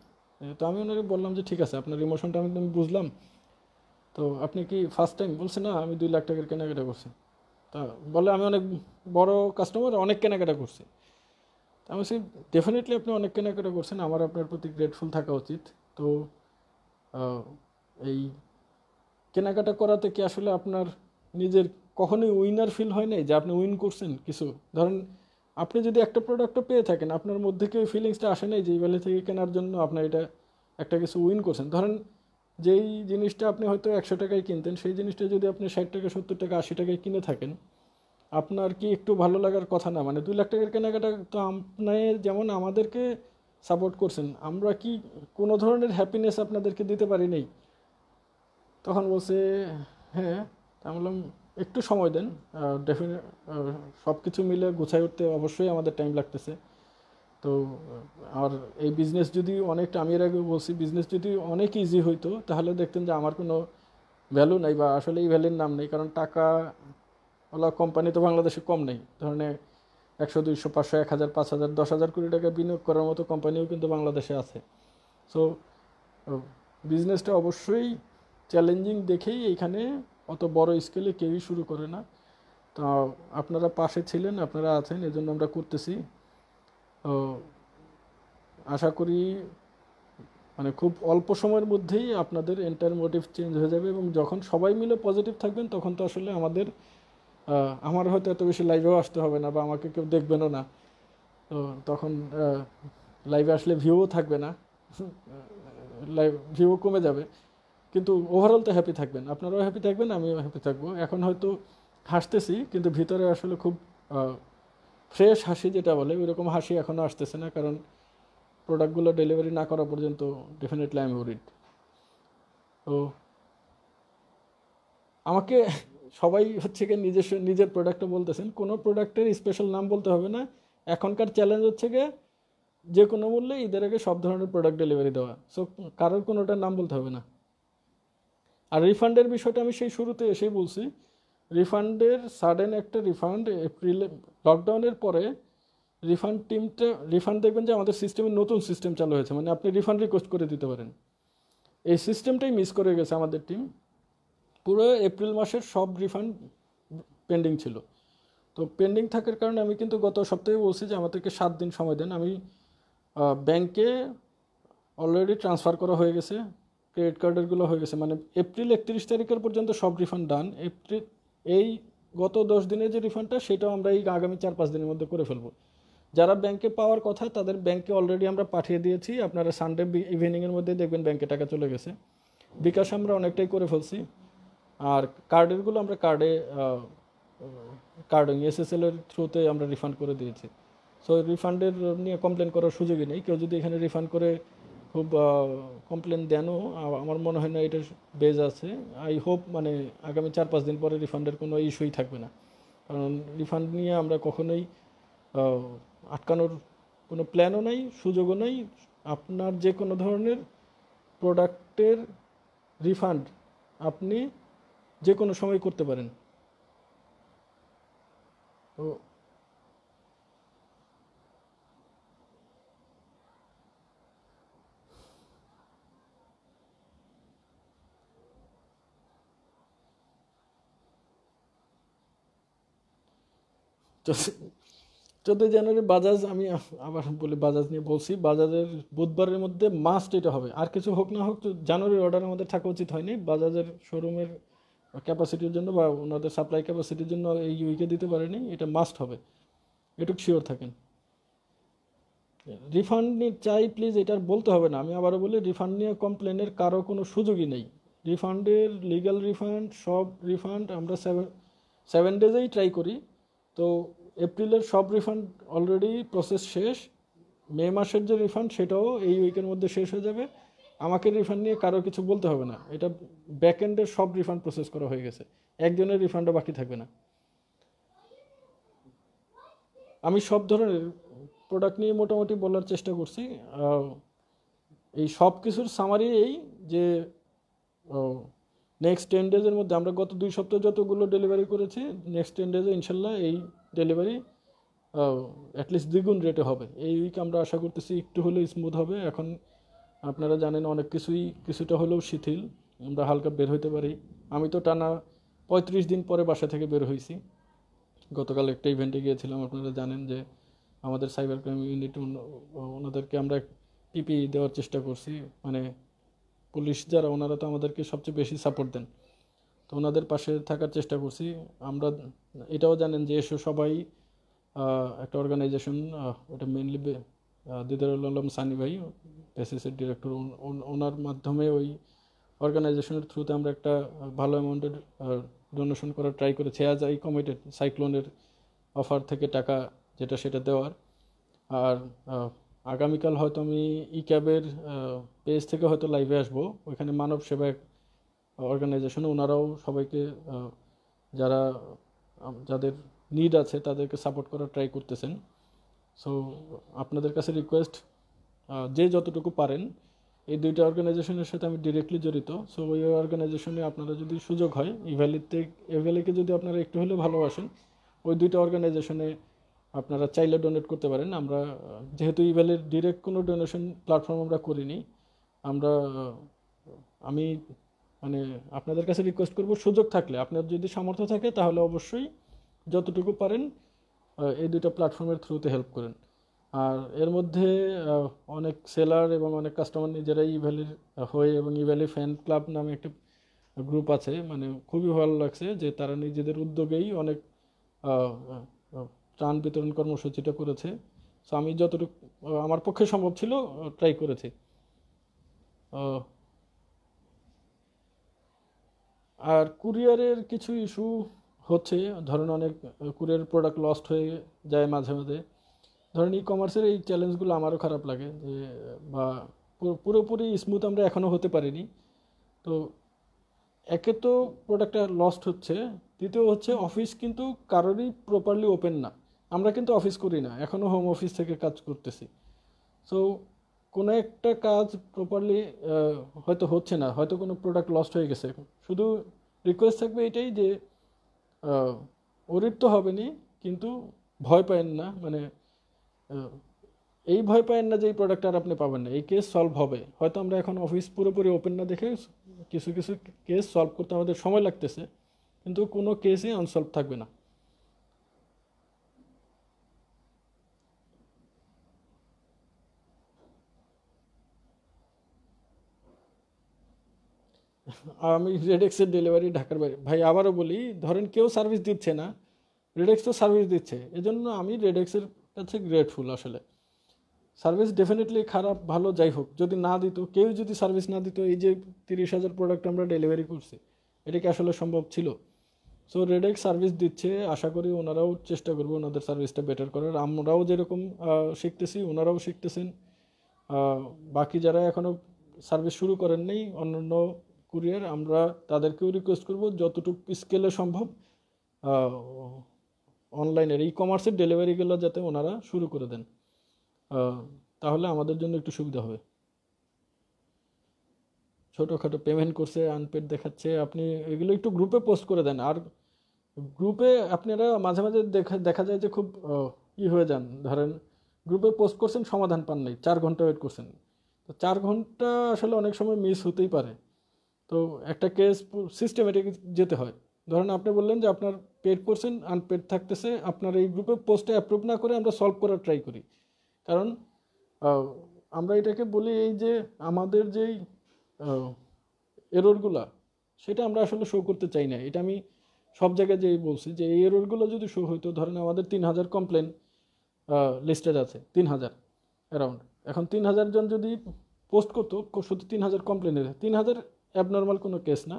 তো আমি ওনাকে বললাম যে ঠিক আছে আপনার ইমোশনটা আমি আমি বুঝলাম তো আপনি কি ফার্স্ট টাইম বলছে না আমি দুই লাখ টাকার কেনাকাটা করছি তা বলে আমি অনেক বড় কাস্টমার অনেক কেনাকাটা করছি আমি সে ডেফিনেটলি আপনি অনেক কেনাকাটা করছেন আমার আপনার প্রতি গ্রেটফুল থাকা উচিত তো এই কেনাকাটা করাতে কি আসলে আপনার নিজের কখনোই উইনার ফিল হয় নাই যে আপনি উইন করছেন কিছু ধরেন আপনি যদি একটা প্রোডাক্টও পেয়ে থাকেন আপনার মধ্যে কেউ ফিলিংসটা আসে নাই যে বেলা থেকে কেনার জন্য আপনার এটা একটা কিছু উইন করছেন ধরেন যেই জিনিসটা আপনি হয়তো একশো টাকায় কিনতেন সেই জিনিসটা যদি আপনি ষাট টাকা সত্তর টাকা আশি টাকায় কিনে থাকেন আপনার কি একটু ভালো লাগার কথা না মানে দুই লাখ টাকার কেনাকাটা তো আপনি যেমন আমাদেরকে সাপোর্ট করছেন আমরা কি কোনো ধরনের হ্যাপিনেস আপনাদেরকে দিতে পারি নেই তখন বলছে হ্যাঁ আমি বললাম একটু সময় দেন ডেফিনেট সব কিছু মিলে গুছাই উঠতে অবশ্যই আমাদের টাইম লাগতেছে তো আর এই বিজনেস যদি অনেকটা আমি এর আগে বলছি বিজনেস যদি অনেক ইজি হইতো তাহলে দেখতেন যে আমার কোনো ভ্যালু নাই বা আসলে এই ভ্যালুর নাম নেই কারণ টাকা ওলা কোম্পানি তো বাংলাদেশে কম নেই ধরনের একশো দুইশো পাঁচশো এক হাজার পাঁচ হাজার দশ হাজার কোটি টাকা বিনিয়োগ করার মতো কোম্পানিও কিন্তু বাংলাদেশে আছে সো বিজনেসটা অবশ্যই চ্যালেঞ্জিং দেখেই এখানে অত বড় স্কেলে কেউই শুরু করে না তো আপনারা পাশে ছিলেন আপনারা আছেন এই জন্য আমরা করতেছি আশা করি মানে খুব অল্প সময়ের মধ্যেই আপনাদের এন্টার মোটিভ চেঞ্জ হয়ে যাবে এবং যখন সবাই মিলে পজিটিভ থাকবেন তখন তো আসলে আমাদের আমার হয়তো এত বেশি লাইভেও আসতে হবে না বা আমাকে কেউ দেখবেনও না তো তখন লাইভে আসলে ভিউও থাকবে না লাইভ ভিউ কমে যাবে কিন্তু ওভারঅল তো হ্যাপি থাকবেন আপনারাও হ্যাপি থাকবেন আমিও হ্যাপি থাকবো এখন হয়তো হাসতেছি কিন্তু ভিতরে আসলে খুব ফ্রেশ হাসি যেটা বলে ওইরকম হাসি এখনও আসতেছে না কারণ প্রোডাক্টগুলো ডেলিভারি না করা পর্যন্ত ডেফিনেটলি আমি ওরিড তো আমাকে সবাই হচ্ছে গিয়ে নিজস্ব নিজের প্রোডাক্টও বলতেছেন কোনো প্রোডাক্টের স্পেশাল নাম বলতে হবে না এখনকার চ্যালেঞ্জ হচ্ছে গিয়ে যে কোনো মূল্যে ঈদের আগে সব ধরনের প্রোডাক্ট ডেলিভারি দেওয়া সো কারোর কোনোটার নাম বলতে হবে না আর রিফান্ডের বিষয়টা আমি সেই শুরুতে এসেই বলছি রিফান্ডের সাডেন একটা রিফান্ড এপ্রিলে লকডাউনের পরে রিফান্ড টিমটা রিফান্ড দেখবেন যে আমাদের সিস্টেমে নতুন সিস্টেম চালু হয়েছে মানে আপনি রিফান্ড রিকোয়েস্ট করে দিতে পারেন এই সিস্টেমটাই মিস করে গেছে আমাদের টিম পুরো এপ্রিল মাসের সব রিফান্ড পেন্ডিং ছিল তো পেন্ডিং থাকার কারণে আমি কিন্তু গত সপ্তাহে বলছি যে আমাদেরকে সাত দিন সময় দেন আমি ব্যাংকে অলরেডি ট্রান্সফার করা হয়ে গেছে ক্রেডিট কার্ডেরগুলো হয়ে গেছে মানে এপ্রিল একত্রিশ তারিখের পর্যন্ত সব রিফান্ড ডান এপ্রিল এই গত দশ দিনের যে রিফান্ডটা সেটাও আমরা এই আগামী চার পাঁচ দিনের মধ্যে করে ফেলবো যারা ব্যাংকে পাওয়ার কথা তাদের ব্যাংকে অলরেডি আমরা পাঠিয়ে দিয়েছি আপনারা সানডে ইভিনিংয়ের মধ্যে দেখবেন ব্যাংকে টাকা চলে গেছে বিকাশ আমরা অনেকটাই করে ফেলছি আর কার্ডেরগুলো আমরা কার্ডে কার্ডিং এসএসএলের থ্রুতে আমরা রিফান্ড করে দিয়েছি সো রিফান্ডের নিয়ে কমপ্লেন করার সুযোগই নেই কেউ যদি এখানে রিফান্ড করে খুব কমপ্লেন দেনও আমার মনে হয় না এটার বেজ আছে আই হোপ মানে আগামী চার পাঁচ দিন পরে রিফান্ডের কোনো ইস্যুই থাকবে না কারণ রিফান্ড নিয়ে আমরা কখনোই আটকানোর কোনো প্ল্যানও নাই সুযোগও নাই আপনার যে কোনো ধরনের প্রোডাক্টের রিফান্ড আপনি যে কোনো সময় করতে পারেন তো চোদ্দোই জানুয়ারি বাজাজ আমি আবার বলে বাজাজ নিয়ে বলছি বাজাজের বুধবারের মধ্যে মাস্ট এটা হবে আর কিছু হোক না হোক জানুয়ারির অর্ডার আমাদের থাকা উচিত হয়নি বাজাজের শোরুমের ক্যাপাসিটির জন্য বা ওনাদের সাপ্লাই ক্যাপাসিটির জন্য এই উইকে দিতে পারেনি এটা মাস্ট হবে এটুক শিওর থাকেন রিফান্ড চাই প্লিজ এটার বলতে হবে না আমি আবারও বলি রিফান্ড নিয়ে কমপ্লেনের কারো কোনো সুযোগই নেই রিফান্ডের লিগাল রিফান্ড সব রিফান্ড আমরা সেভেন সেভেন ডেজেই ট্রাই করি তো এপ্রিলের সব রিফান্ড অলরেডি প্রসেস শেষ মে মাসের যে রিফান্ড সেটাও এই উইকের মধ্যে শেষ হয়ে যাবে আমাকে রিফান্ড নিয়ে কারো কিছু বলতে হবে না এটা ব্যাকএন্ডের সব রিফান্ড প্রসেস করা হয়ে গেছে একজনের রিফান্ডও বাকি থাকবে না আমি সব ধরনের প্রোডাক্ট নিয়ে মোটামুটি বলার চেষ্টা করছি এই সব কিছুর সামারি এই যে নেক্সট টেন ডেজের মধ্যে আমরা গত দুই সপ্তাহ যতগুলো ডেলিভারি করেছি নেক্সট টেন ডেজে ইনশাল্লাহ এই ডেলিভারি অ্যাটলিস্ট দ্বিগুণ রেটে হবে এই উইক আমরা আশা করতেছি একটু হলে স্মুথ হবে এখন আপনারা জানেন অনেক কিছুই কিছুটা হলেও শিথিল আমরা হালকা বের হইতে পারি আমি তো টানা পঁয়ত্রিশ দিন পরে বাসা থেকে বের হয়েছি গতকাল একটা ইভেন্টে গিয়েছিলাম আপনারা জানেন যে আমাদের সাইবার ক্রাইম ইউনিট ওনাদেরকে আমরা পিপি দেওয়ার চেষ্টা করছি মানে পুলিশ যারা ওনারা তো আমাদেরকে সবচেয়ে বেশি সাপোর্ট দেন তো ওনাদের পাশে থাকার চেষ্টা করছি আমরা এটাও জানেন যে এসো সবাই একটা অর্গানাইজেশন ওটা মেনলি দিদারুল আলম সানি ভাই এসএসের ডিরেক্টর ওনার মাধ্যমে ওই অর্গানাইজেশনের থ্রুতে আমরা একটা ভালো অ্যামাউন্টের ডোনেশন করার ট্রাই করেছি অ্যাজ আই কমিটেড সাইক্লোনের অফার থেকে টাকা যেটা সেটা দেওয়ার আর আগামীকাল হয়তো আমি ই ক্যাবের পেজ থেকে হয়তো লাইভে আসবো ওইখানে মানব সেবা অর্গানাইজেশনে ওনারাও সবাইকে যারা যাদের নিড আছে তাদেরকে সাপোর্ট করার ট্রাই করতেছেন সো আপনাদের কাছে রিকোয়েস্ট যে যতটুকু পারেন এই দুইটা অর্গানাইজেশনের সাথে আমি ডিরেক্টলি জড়িত সো ওই অর্গানাইজেশনে আপনারা যদি সুযোগ হয় ইভ্যালিতে এভ্যালিকে যদি আপনারা একটু হলেও ভালোবাসেন ওই দুইটা অর্গানাইজেশনে আপনারা চাইলে ডোনেট করতে পারেন আমরা যেহেতু ইভ্যালির ডিরেক্ট কোনো ডোনেশন প্ল্যাটফর্ম আমরা করিনি আমরা আমি মানে আপনাদের কাছে রিকোয়েস্ট করব সুযোগ থাকলে আপনার যদি সামর্থ্য থাকে তাহলে অবশ্যই যতটুকু পারেন এই দুটো প্ল্যাটফর্মের থ্রুতে হেল্প করেন আর এর মধ্যে অনেক সেলার এবং অনেক কাস্টমার নিজেরাই ইভ্যালির হয়ে এবং ইভ্যালি ফ্যান ক্লাব নামে একটি গ্রুপ আছে মানে খুবই ভালো লাগছে যে তারা নিজেদের উদ্যোগেই অনেক ত্রাণ বিতরণ কর্মসূচিটা করেছে সো আমি যতটুকু আমার পক্ষে সম্ভব ছিল ট্রাই করেছি আর কুরিয়ারের কিছু ইস্যু হচ্ছে ধরেন অনেক কুরিয়ার প্রোডাক্ট লস্ট হয়ে যায় মাঝে মাঝে ধরেন ই কমার্সের এই চ্যালেঞ্জগুলো আমারও খারাপ লাগে যে বা পুরোপুরি স্মুথ আমরা এখনও হতে পারিনি তো একে তো প্রোডাক্টটা লস্ট হচ্ছে দ্বিতীয় হচ্ছে অফিস কিন্তু কারোরই প্রপারলি ওপেন না আমরা কিন্তু অফিস করি না এখনও হোম অফিস থেকে কাজ করতেছি সো কোনো একটা কাজ প্রপারলি হয়তো হচ্ছে না হয়তো কোনো প্রোডাক্ট লস্ট হয়ে গেছে শুধু রিকোয়েস্ট থাকবে এটাই যে ওরির তো হবেনি কিন্তু ভয় পায়েন না মানে এই ভয় পায়েন না যে এই প্রোডাক্ট আর আপনি পাবেন না এই কেস সলভ হবে হয়তো আমরা এখন অফিস পুরোপুরি ওপেন না দেখে কিছু কিছু কেস সলভ করতে আমাদের সময় লাগতেছে কিন্তু কোনো কেসই আনসলভ থাকবে না আমি রেডেক্সের ডেলিভারি ঢাকার বাইরে ভাই আবারও বলি ধরেন কেউ সার্ভিস দিচ্ছে না রেডেক্স তো সার্ভিস দিচ্ছে এজন্য আমি রেডেক্সের কাছে গ্রেটফুল আসলে সার্ভিস ডেফিনেটলি খারাপ ভালো যাই হোক যদি না দিত কেউ যদি সার্ভিস না দিত এই যে তিরিশ হাজার প্রোডাক্ট আমরা ডেলিভারি করছি এটা কি আসলে সম্ভব ছিল সো রেডেক্স সার্ভিস দিচ্ছে আশা করি ওনারাও চেষ্টা করবে ওনাদের সার্ভিসটা বেটার করার আমরাও যেরকম শিখতেছি ওনারাও শিখতেছেন বাকি যারা এখনও সার্ভিস শুরু করেন অন্য অন্যান্য কুরিয়ার আমরা তাদেরকেও রিকোয়েস্ট করব যতটুকু স্কেলে সম্ভব অনলাইনের ই কমার্সের ডেলিভারিগুলো যাতে ওনারা শুরু করে দেন তাহলে আমাদের জন্য একটু সুবিধা হবে ছোটোখাটো পেমেন্ট করছে আনপেড দেখাচ্ছে আপনি এগুলো একটু গ্রুপে পোস্ট করে দেন আর গ্রুপে আপনারা মাঝে মাঝে দেখা দেখা যায় যে খুব ই হয়ে যান ধরেন গ্রুপে পোস্ট করছেন সমাধান পান নাই চার ঘন্টা ওয়েট করছেন তো চার ঘন্টা আসলে অনেক সময় মিস হতেই পারে তো একটা কেস সিস্টেমেটিক যেতে হয় ধরেন আপনি বললেন যে আপনার পেড করছেন আনপেড থাকতেছে আপনার এই গ্রুপে পোস্টে অ্যাপ্রুভ না করে আমরা সলভ করার ট্রাই করি কারণ আমরা এটাকে বলি এই যে আমাদের যেই এররগুলা সেটা আমরা আসলে শো করতে চাই না এটা আমি সব জায়গায় যেই বলছি যে এই এররগুলো যদি শো হইতো ধরেন আমাদের তিন হাজার কমপ্লেন লিস্টেড আছে তিন হাজার অ্যারাউন্ড এখন তিন হাজার জন যদি পোস্ট করতো শুধু তিন হাজার কমপ্লেনের তিন হাজার অ্যাবনর্মাল কোনো কেস না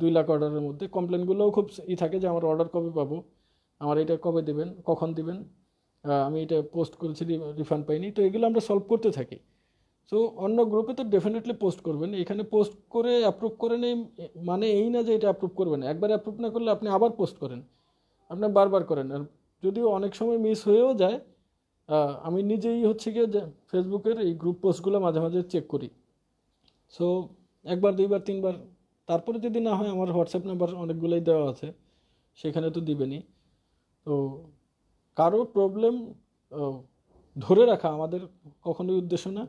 দুই লাখ অর্ডারের মধ্যে কমপ্লেনগুলোও খুব ই থাকে যে আমার অর্ডার কবে পাবো আমার এটা কবে দেবেন কখন দেবেন আমি এটা পোস্ট করেছি রিফান্ড পাইনি তো এগুলো আমরা সলভ করতে থাকি সো অন্য গ্রুপে তো ডেফিনেটলি পোস্ট করবেন এখানে পোস্ট করে অ্যাপ্রুভ করে নেই মানে এই না যে এটা অ্যাপ্রুভ করবেন একবার অ্যাপ্রুভ না করলে আপনি আবার পোস্ট করেন আপনি বারবার করেন আর যদিও অনেক সময় মিস হয়েও যায় আমি নিজেই হচ্ছে গিয়ে ফেসবুকের এই গ্রুপ পোস্টগুলো মাঝে মাঝে চেক করি সো একবার দুইবার তিনবার তারপরে যদি না হয় আমার হোয়াটসঅ্যাপ নাম্বার অনেকগুলোই দেওয়া আছে সেখানে তো দিবেনি তো কারো প্রবলেম ধরে রাখা আমাদের কখনোই উদ্দেশ্য না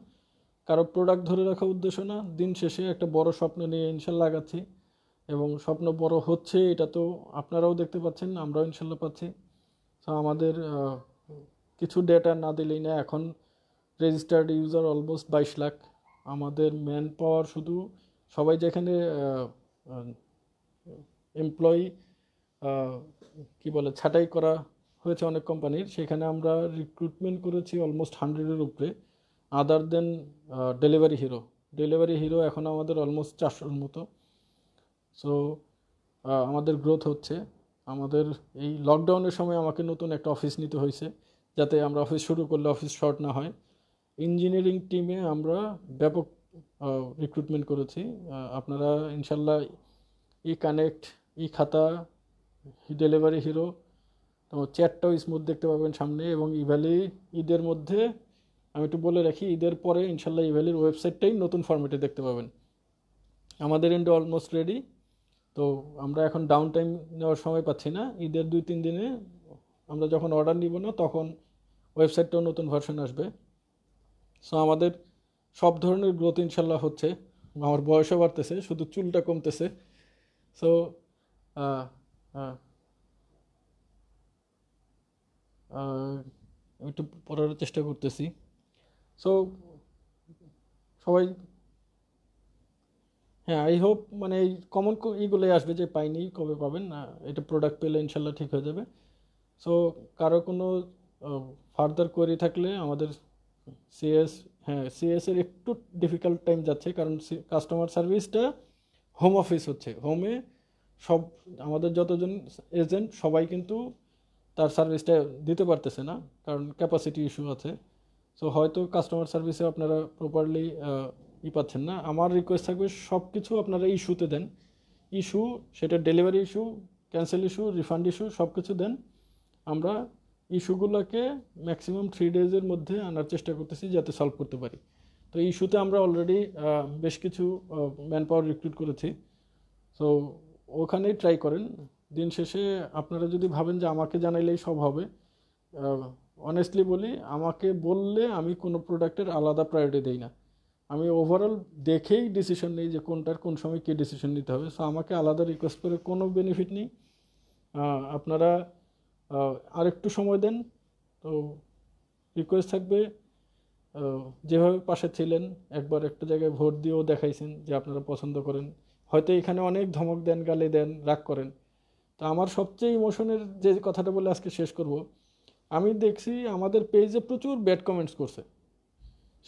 কারো প্রোডাক্ট ধরে রাখা উদ্দেশ্য না দিন শেষে একটা বড় স্বপ্ন নিয়ে ইনশাল লাগাচ্ছি এবং স্বপ্ন বড় হচ্ছে এটা তো আপনারাও দেখতে পাচ্ছেন আমরাও ইনশাল্লাহ পাচ্ছি তো আমাদের কিছু ডেটা না দিলেই না এখন রেজিস্টার্ড ইউজার অলমোস্ট বাইশ লাখ আমাদের ম্যান পাওয়ার শুধু সবাই যেখানে এমপ্লয়ি কি বলে ছাঁটাই করা হয়েছে অনেক কোম্পানির সেখানে আমরা রিক্রুটমেন্ট করেছি অলমোস্ট হান্ড্রেডের উপরে other than delivery hero delivery hero এখন আমাদের অলমোস্ট চারশোর মতো সো আমাদের গ্রোথ হচ্ছে আমাদের এই লকডাউনের সময় আমাকে নতুন একটা অফিস নিতে হয়েছে যাতে আমরা অফিস শুরু করলে অফিস শর্ট না হয় ইঞ্জিনিয়ারিং টিমে আমরা ব্যাপক রিক্রুটমেন্ট করেছি আপনারা ইনশাল্লাহ ই কানেক্ট ই খাতা ডেলিভারি হিরো তোমার চ্যাটটাও স্মুথ দেখতে পাবেন সামনে এবং ইভ্যালি ঈদের মধ্যে আমি একটু বলে রাখি ঈদের পরে ইনশাল্লাহ ইভ্যালির ওয়েবসাইটটাই নতুন ফর্মেটে দেখতে পাবেন আমাদের এন্ড অলমোস্ট রেডি তো আমরা এখন ডাউন টাইম নেওয়ার সময় পাচ্ছি না ঈদের দুই তিন দিনে আমরা যখন অর্ডার নিব না তখন ওয়েবসাইটটাও নতুন ভার্সন আসবে সো আমাদের সব ধরনের গ্রোথ ইনশাল্লাহ হচ্ছে আমার বয়সও বাড়তেছে শুধু চুলটা কমতেছে সো একটু পড়ার চেষ্টা করতেছি সো সবাই হ্যাঁ আই হোপ মানে এই কমন ইগুলোই আসবে যে পাইনি কবে পাবেন না এটা প্রোডাক্ট পেলে ইনশাল্লাহ ঠিক হয়ে যাবে সো কারো কোনো ফার্দার কোয়েরি থাকলে আমাদের সিএস হ্যাঁ সিএসের একটু ডিফিকাল্ট টাইম যাচ্ছে কারণ কাস্টমার সার্ভিসটা হোম অফিস হচ্ছে হোমে সব আমাদের যতজন এজেন্ট সবাই কিন্তু তার সার্ভিসটা দিতে পারতেছে না কারণ ক্যাপাসিটি ইস্যু আছে সো হয়তো কাস্টমার সার্ভিসে আপনারা প্রপারলি ই পাচ্ছেন না আমার রিকোয়েস্ট থাকবে সব কিছু আপনারা ইস্যুতে দেন ইস্যু সেটা delivery issue cancel issue refund issue সব কিছু দেন আমরা ইস্যুগুলোকে ম্যাক্সিমাম থ্রি ডেজের মধ্যে আনার চেষ্টা করতেছি যাতে সলভ করতে পারি তো ইস্যুতে আমরা অলরেডি বেশ কিছু ম্যান পাওয়ার রিক্রুট করেছি সো ওখানেই ট্রাই করেন দিন শেষে আপনারা যদি ভাবেন যে আমাকে জানাইলেই সব হবে অনেস্টলি বলি আমাকে বললে আমি কোনো প্রোডাক্টের আলাদা প্রায়োরিটি দিই না আমি ওভারঅল দেখেই ডিসিশন নিই যে কোনটার কোন সময় কী ডিসিশন নিতে হবে সো আমাকে আলাদা রিকোয়েস্ট করে কোনো বেনিফিট নেই আপনারা আর একটু সময় দেন তো রিকোয়েস্ট থাকবে যেভাবে পাশে ছিলেন একবার একটা জায়গায় ভোট দিয়েও দেখাইছেন যে আপনারা পছন্দ করেন হয়তো এখানে অনেক ধমক দেন গালে দেন রাগ করেন তো আমার সবচেয়ে ইমোশনের যে কথাটা বলে আজকে শেষ করব আমি দেখছি আমাদের পেজে প্রচুর ব্যাড কমেন্টস করছে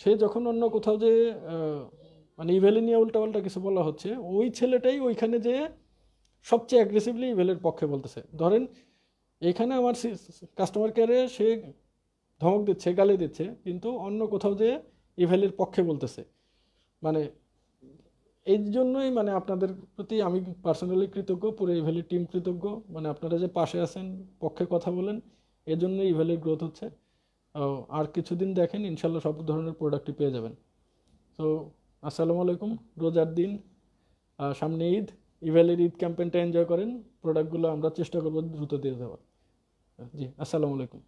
সে যখন অন্য কোথাও যে মানে ইভেলে নিয়ে উল্টাপাল্টা কিছু বলা হচ্ছে ওই ছেলেটাই ওইখানে যেয়ে সবচেয়ে অ্যাগ্রেসিভলি ইভেলের পক্ষে বলতেছে ধরেন এখানে আমার কাস্টমার কেয়ারে সে ধমক দিচ্ছে গালি দিচ্ছে কিন্তু অন্য কোথাও যে ইভেলের পক্ষে বলতেছে মানে এই জন্যই মানে আপনাদের প্রতি আমি পার্সোনালি কৃতজ্ঞ পুরো ইভেলের টিম কৃতজ্ঞ মানে আপনারা যে পাশে আছেন পক্ষে কথা বলেন এই জন্য ইভেলের গ্রোথ হচ্ছে আর কিছুদিন দেখেন ইনশাল্লাহ সব ধরনের প্রোডাক্টই পেয়ে যাবেন তো আসসালামু আলাইকুম রোজার দিন সামনে ঈদ ইভেলের ঈদ ক্যাম্পেনটা এনজয় করেন প্রোডাক্টগুলো আমরা চেষ্টা করবো দ্রুত দিয়ে দেওয়ার जी असलकुम